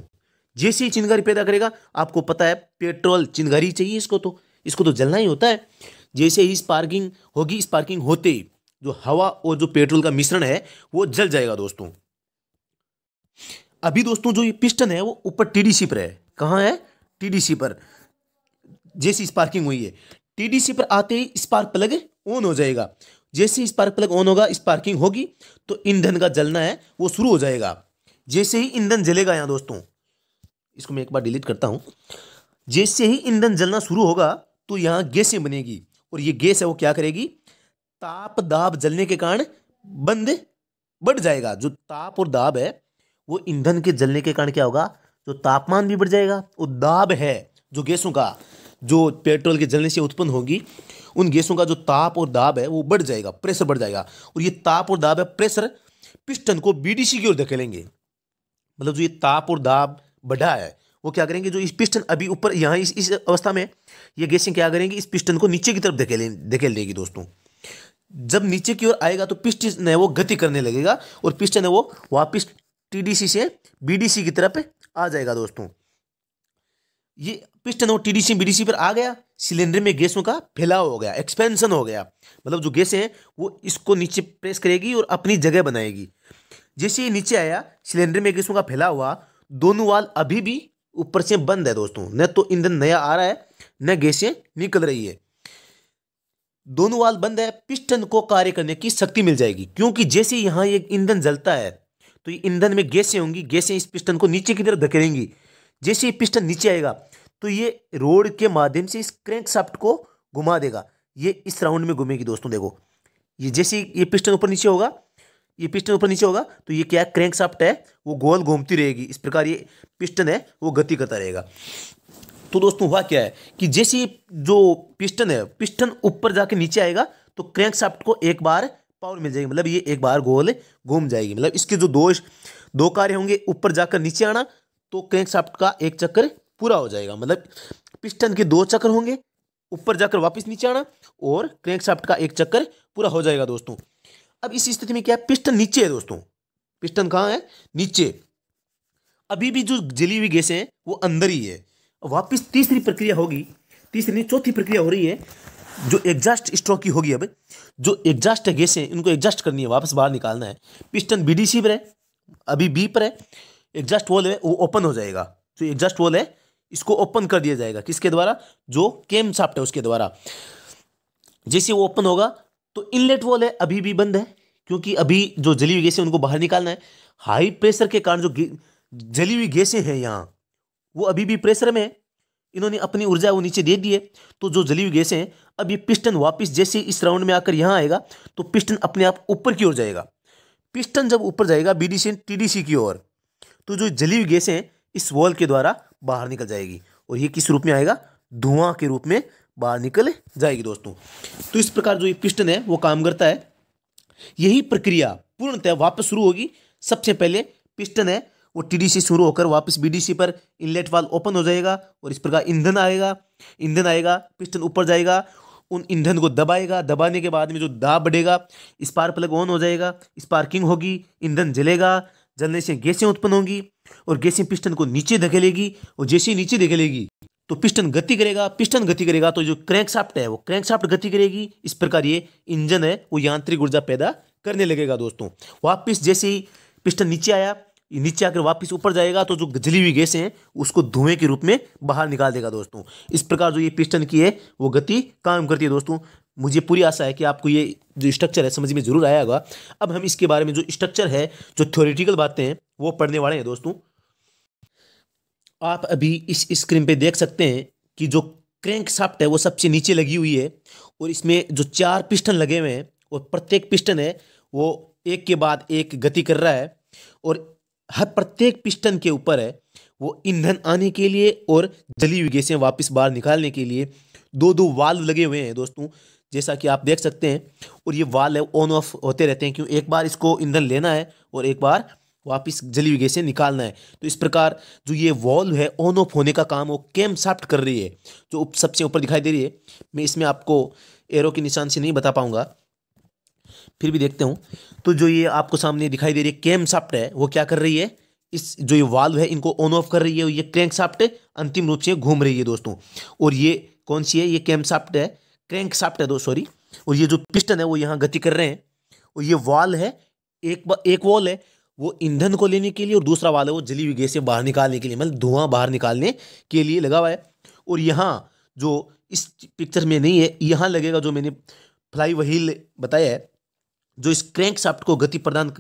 Speaker 1: जैसे ही चिंगारी पैदा करेगा आपको पता है पेट्रोल चिंगारी चाहिए इसको तो इसको तो जलना ही होता है जैसे ही स्पार्किंग होगी स्पार्किंग होते ही जो हवा और जो पेट्रोल का मिश्रण है वो जल जाएगा दोस्तों अभी दोस्तों जो ये पिस्टन है वो ऊपर टीडीसी पर है कहाँ है टीडीसी पर जैसी स्पार्किंग हुई है टीडीसी पर आते ही स्पार्क प्लग ऑन हो जाएगा जैसे ही स्पार्क प्लग ऑन होगा स्पार्किंग होगी तो ईंधन का जलना है वो शुरू हो जाएगा जैसे ही ईंधन जलेगा यहाँ दोस्तों इसको मैं एक बार डिलीट करता हूँ जैसे ही ईंधन जलना शुरू होगा तो यहाँ गैसें बनेगी और ये गैस है वो क्या करेगी ताप दाब जलने के कारण बंद बढ़ जाएगा जो ताप और दाब है वो ईंधन के जलने के कारण क्या होगा जो तापमान भी बढ़ जाएगा और दाब है जो गैसों का जो पेट्रोल के जलने से उत्पन्न होगी उन गैसों का जो ताप और दाब है वो बढ़ जाएगा प्रेशर बढ़ जाएगा और ये ताप और दाब है प्रेशर पिस्टन को बीडीसी की ओर धकेलेंगे मतलब जो ये ताप और दाब बढ़ा है वो क्या करेंगे जो इस पिस्टन अभी ऊपर यहाँ इस इस अवस्था में ये गैसें क्या करेंगे इस पिस्टन को नीचे की तरफ धकेल धकेल देगी दोस्तों जब नीचे की ओर आएगा तो पिस्टन है वो गति करने लगेगा और पिस्टन है वो वापिस टीडीसी से बीडीसी की तरफ आ जाएगा दोस्तों ये पिस्टन और टीडीसी बीडीसी पर आ गया सिलेंडर में गैसों का फैलाव हो गया एक्सपेंशन हो गया मतलब जो गैसें हैं वो इसको नीचे प्रेस करेगी और अपनी जगह बनाएगी जैसे ये नीचे आया सिलेंडर में गैसों का फैलाव हुआ दोनों वाल अभी भी ऊपर से बंद है दोस्तों न तो ईंधन नया आ रहा है न गैसें निकल रही है दोनों वाल बंद है पिस्टन को कार्य करने की शक्ति मिल जाएगी क्योंकि जैसे यहाँ ये ईंधन जलता है तो ये ईंधन में गैसें होंगी गैसें इस पिस्टन को नीचे की तरफ धकेलेंगी जैसे ये पिस्टन नीचे आएगा तो ये रोड के माध्यम से इस क्रैंक शाफ्ट को घुमा देगा ये इस राउंड में घूमेगी दोस्तों देखो ये जैसे ये पिस्टन ऊपर नीचे होगा ये पिस्टन ऊपर नीचे होगा तो ये क्या क्रैंक साफ्ट है वो गोल घूमती रहेगी इस प्रकार ये पिस्टन है वो गति करता रहेगा तो दोस्तों हुआ क्या है कि जैसे जो पिस्टन है पिस्टन ऊपर जाके नीचे आएगा तो क्रैंक साफ्ट को एक बार पावर मिल जाएगी मतलब ये एक बार गोल घूम जाएगी मतलब इसके जो दोष दो कार्य होंगे ऊपर जाकर नीचे आना तो क्रैंक साफ्ट का एक चक्कर पूरा हो जाएगा मतलब पिस्टन के दो चक्कर होंगे ऊपर जाकर वापस नीचे आना और क्रैंक साफ्ट का एक चक्कर पूरा हो जाएगा दोस्तों अब इस स्थिति में क्या है पिस्टन नीचे है दोस्तों पिस्टन कहाँ है नीचे अभी भी जो जली हुई गैसें हैं वो अंदर ही है वापस तीसरी प्रक्रिया होगी तीसरी चौथी प्रक्रिया हो रही है जो एग्जास्ट स्ट्रोक की होगी अब जो एग्जास्ट गैस गैसें इनको एग्जास्ट करनी है वापस बाहर निकालना है पिस्टन बी डी सी पर है अभी बी पर है एग्जास्ट वॉल है वो ओपन हो जाएगा जो तो एग्जास्ट वॉल है इसको ओपन कर दिया जाएगा किसके द्वारा जो केम साफ्ट है उसके द्वारा जैसे वो ओपन होगा तो इनलेट वॉल है अभी भी बंद है क्योंकि अभी जो जली हुई गैसें उनको बाहर निकालना है हाई प्रेशर के कारण जो जली हुई गैसें हैं यहाँ वो अभी भी प्रेशर में है इन्होंने अपनी ऊर्जा वो नीचे दे दी है तो जो जली हुई गैसें हैं अब ये पिस्टन वापस जैसे इस राउंड में आकर यहाँ आएगा तो पिस्टन अपने आप ऊपर की ओर जाएगा पिस्टन जब ऊपर जाएगा बी डी सी की ओर तो जो जली हुई गैसें हैं इस वॉल के द्वारा बाहर निकल जाएगी और ये किस रूप में आएगा धुआं के रूप में बाहर निकल जाएगी दोस्तों तो इस प्रकार जो ये पिस्टन है वो काम करता है यही प्रक्रिया पूर्णतः वापस शुरू होगी सबसे पहले पिस्टन है वो टी से शुरू होकर वापस बी पर इनलेट वाल ओपन हो जाएगा और इस प्रकार ईंधन आएगा ईंधन आएगा पिस्टन ऊपर जाएगा उन ईंधन को दबाएगा दबाने के बाद में जो दाब बढ़ेगा स्पार्क प्लग ऑन हो जाएगा स्पार्किंग होगी ईंधन जलेगा जलने से गैसें उत्पन्न होंगी और गैसें पिस्टन को नीचे धकेलेगी और जैसे नीचे धकेलेगी तो पिस्टन गति करेगा पिस्टन गति करेगा तो जो साफ्ट है वो साफ्ट गति करेगी इस प्रकार ये इंजन है वो यांत्रिक ऊर्जा पैदा करने लगेगा दोस्तों वापिस जैसे ही पिस्टन नीचे आया नीचे आकर वापस ऊपर जाएगा तो जो जली हुई गैसें हैं उसको धुएं के रूप में बाहर निकाल देगा दोस्तों इस प्रकार जो ये पिस्टन की है वो गति काम करती है दोस्तों मुझे पूरी आशा है कि आपको ये जो स्ट्रक्चर है समझ में जरूर आया होगा अब हम इसके बारे में जो स्ट्रक्चर है जो थ्योरिटिकल बातें हैं वो पढ़ने वाले हैं दोस्तों आप अभी इस स्क्रीन पे देख सकते हैं कि जो क्रैंक साफ्ट है वो सबसे नीचे लगी हुई है और इसमें जो चार पिस्टन लगे हुए हैं और प्रत्येक पिस्टन है वो एक के बाद एक गति कर रहा है और हर प्रत्येक पिस्टन के ऊपर है वो ईंधन आने के लिए और जली हुई गैसें वापस बाहर निकालने के लिए दो दो वाल्व लगे हुए हैं दोस्तों जैसा कि आप देख सकते हैं और ये वाल्व ऑन ऑफ होते रहते हैं क्यों एक बार इसको ईंधन लेना है और एक बार वापस जली हुई गैसें निकालना है तो इस प्रकार जो ये वॉल्व है ऑन ऑफ होने का काम वो कैम साफ्ट कर रही है जो सबसे ऊपर दिखाई दे रही है मैं इसमें आपको एरो के निशान से नहीं बता पाऊंगा फिर भी देखते हूँ तो जो ये आपको सामने दिखाई दे रही है कैम साफ्ट है वो क्या कर रही है इस जो ये वाल्व है इनको ऑन ऑफ कर रही है ये क्रैंक साफ्ट अंतिम रूप से घूम रही है दोस्तों और ये कौन सी है ये कैम साफ्ट है क्रैंक साफ्ट है दो सॉरी और ये जो पिस्टन है वो यहाँ गति कर रहे हैं और ये वॉल है एक एक वॉल है वो ईंधन को लेने के लिए और दूसरा वाला वो जली हुई से बाहर निकालने के लिए मतलब धुआं बाहर निकालने के लिए लगा हुआ है और यहाँ जो इस पिक्चर में नहीं है यहाँ लगेगा जो मैंने फ्लाई व्हील बताया है जो इस क्रैंक शाफ्ट को गति प्रदान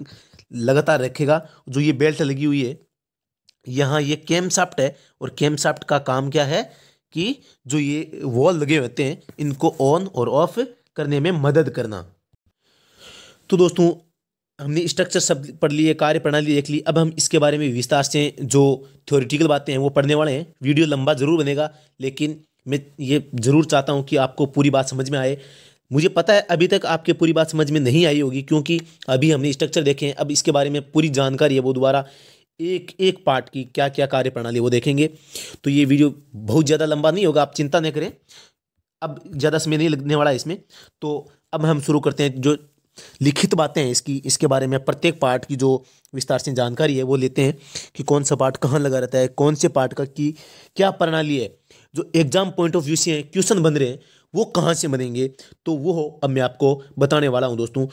Speaker 1: लगातार रखेगा जो ये बेल्ट लगी हुई है यहाँ ये कैम शाफ्ट है और कैम शाफ्ट का काम क्या है कि जो ये वॉल लगे होते हैं इनको ऑन और ऑफ करने में मदद करना तो दोस्तों हमने स्ट्रक्चर सब पढ़ लिए कार्य प्रणाली देख ली अब हम इसके बारे में विस्तार से जो थ्योरिटिकल बातें हैं वो पढ़ने वाले हैं वीडियो लंबा ज़रूर बनेगा लेकिन मैं ये ज़रूर चाहता हूँ कि आपको पूरी बात समझ में आए मुझे पता है अभी तक आपके पूरी बात समझ में नहीं आई होगी क्योंकि अभी हमने स्ट्रक्चर देखे हैं अब इसके बारे में पूरी जानकारी है वो दोबारा एक एक पार्ट की क्या क्या कार्य प्रणाली वो देखेंगे तो ये वीडियो बहुत ज़्यादा लंबा नहीं होगा आप चिंता न करें अब ज़्यादा समय नहीं लगने वाला है इसमें तो अब हम शुरू करते हैं जो लिखित बातें हैं इसकी इसके बारे में प्रत्येक पार्ट की जो विस्तार से जानकारी है वो लेते हैं कि कौन सा पार्ट कहाँ लगा रहता है कौन से पार्ट का की क्या प्रणाली है जो एग्जाम पॉइंट ऑफ व्यू से हैं क्वेश्चन बन रहे हैं वो कहाँ से बनेंगे तो वो अब मैं आपको बताने वाला हूँ दोस्तों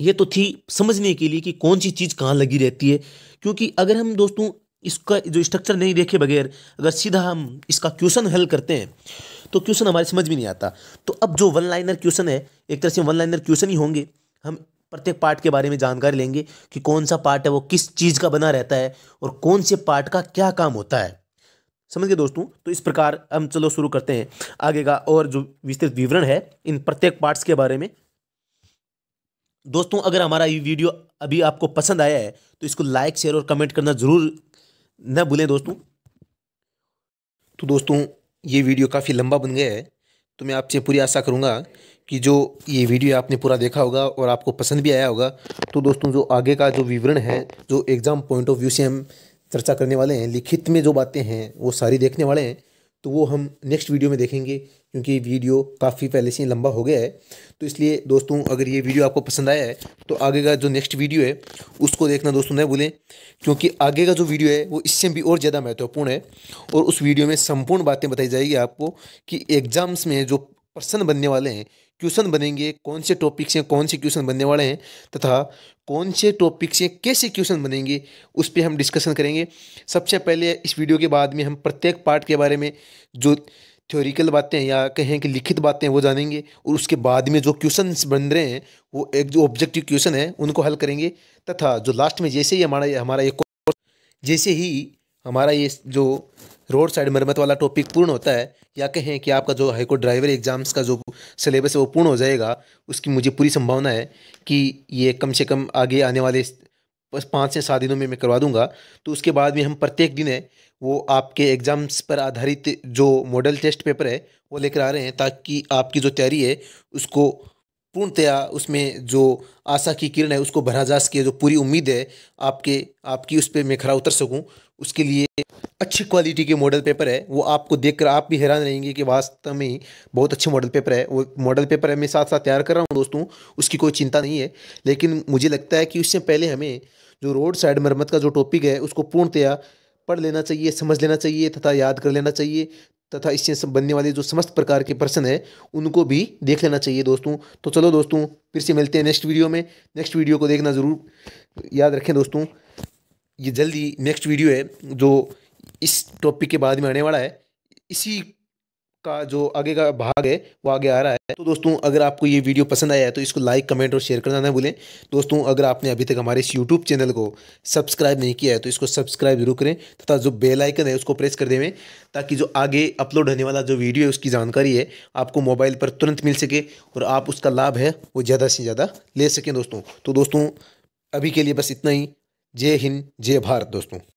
Speaker 1: ये तो थी समझने के लिए कि कौन सी चीज़ कहाँ लगी रहती है क्योंकि अगर हम दोस्तों इसका जो स्ट्रक्चर नहीं देखे बगैर अगर सीधा हम इसका क्वेश्चन हल करते हैं तो क्वेश्चन हमारे समझ भी नहीं आता तो अब जो वन लाइनर क्वेश्चन है एक तरह से वन लाइनर क्वेश्चन ही होंगे हम प्रत्येक पार्ट के बारे में जानकारी लेंगे कि कौन सा पार्ट है वो किस चीज़ का बना रहता है और कौन से पार्ट का क्या काम होता है समझ गए दोस्तों तो इस प्रकार हम चलो शुरू करते हैं आगे का और जो विस्तृत विवरण है इन प्रत्येक पार्ट्स के बारे में दोस्तों अगर हमारा ये वीडियो अभी आपको पसंद आया है तो इसको लाइक शेयर और कमेंट करना ज़रूर न भूलें दोस्तों तो दोस्तों ये वीडियो काफ़ी लंबा बन गया है तो मैं आपसे पूरी आशा करूँगा कि जो ये वीडियो आपने पूरा देखा होगा और आपको पसंद भी आया होगा तो दोस्तों जो आगे का जो विवरण है जो एग्ज़ाम पॉइंट ऑफ व्यू से हम चर्चा करने वाले हैं लिखित में जो बातें हैं वो सारी देखने वाले हैं तो वो हम नेक्स्ट वीडियो में देखेंगे क्योंकि वीडियो काफ़ी पहले से लंबा हो गया है तो इसलिए दोस्तों अगर ये वीडियो आपको पसंद आया है तो आगे का जो नेक्स्ट वीडियो है उसको देखना दोस्तों न भूलें क्योंकि आगे का जो वीडियो है वो इससे भी और ज़्यादा महत्वपूर्ण है और उस वीडियो में संपूर्ण बातें बताई जाएगी आपको कि एग्ज़ाम्स में जो पर्सन बनने वाले हैं क्वेश्चन बनेंगे कौन से टॉपिक से कौन से क्वेश्चन बनने वाले हैं तथा कौन से टॉपिक से कैसे क्वेश्चन बनेंगे उस पर हम डिस्कशन करेंगे सबसे पहले इस वीडियो के बाद में हम प्रत्येक पार्ट के बारे में जो थ्योरिकल बातें या कहें कि लिखित बातें वो जानेंगे और उसके बाद में जो क्वेश्चन बन रहे हैं वो एक जो ऑब्जेक्टिव क्वेश्चन है उनको हल करेंगे तथा जो लास्ट में जैसे ही हमारा हमारा ये जैसे ही हमारा ये जो रोड साइड मरम्मत वाला टॉपिक पूर्ण होता है या कहें कि आपका जो हाईको ड्राइवर एग्ज़ाम्स का जो सिलेबस है वो पूर्ण हो जाएगा उसकी मुझे पूरी संभावना है कि ये कम से कम आगे आने वाले बस पाँच से सात दिनों में मैं करवा दूंगा तो उसके बाद में हम प्रत्येक दिन है वो आपके एग्ज़ाम्स पर आधारित जो मॉडल टेस्ट पेपर है वो लेकर आ रहे हैं ताकि आपकी जो तैयारी है उसको पूर्णतया उसमें जो आशा की किरण है उसको भरा जा सके जो पूरी उम्मीद है आपके आपकी उस पर मैं खरा उतर सकूँ उसके लिए अच्छी क्वालिटी के मॉडल पेपर है वो आपको देखकर आप भी हैरान रहेंगे कि वास्तव में बहुत अच्छे मॉडल पेपर है वो मॉडल पेपर है मैं साथ साथ तैयार कर रहा हूँ दोस्तों उसकी कोई चिंता नहीं है लेकिन मुझे लगता है कि उससे पहले हमें जो रोड साइड मरम्मत का जो टॉपिक है उसको पूर्णतया पढ़ लेना चाहिए समझ लेना चाहिए तथा याद कर लेना चाहिए तथा इससे बनने वाले जो समस्त प्रकार के प्रश्न हैं उनको भी देख लेना चाहिए दोस्तों तो चलो दोस्तों फिर से मिलते हैं नेक्स्ट वीडियो में नेक्स्ट वीडियो को देखना ज़रूर याद रखें दोस्तों ये जल्दी नेक्स्ट वीडियो है जो इस टॉपिक के बाद में आने वाला है इसी का जो आगे का भाग है वो आगे आ रहा है तो दोस्तों अगर आपको ये वीडियो पसंद आया है तो इसको लाइक कमेंट और शेयर करना ना भूलें दोस्तों अगर आपने अभी तक हमारे इस यूट्यूब चैनल को सब्सक्राइब नहीं किया है तो इसको सब्सक्राइब जरूर करें तथा जो बेल आइकन है उसको प्रेस कर देवें ताकि जो आगे अपलोड होने वाला जो वीडियो है उसकी जानकारी है आपको मोबाइल पर तुरंत मिल सके और आप उसका लाभ है वो ज़्यादा से ज़्यादा ले सकें दोस्तों तो दोस्तों अभी के लिए बस इतना ही जय हिंद जय भारत दोस्तों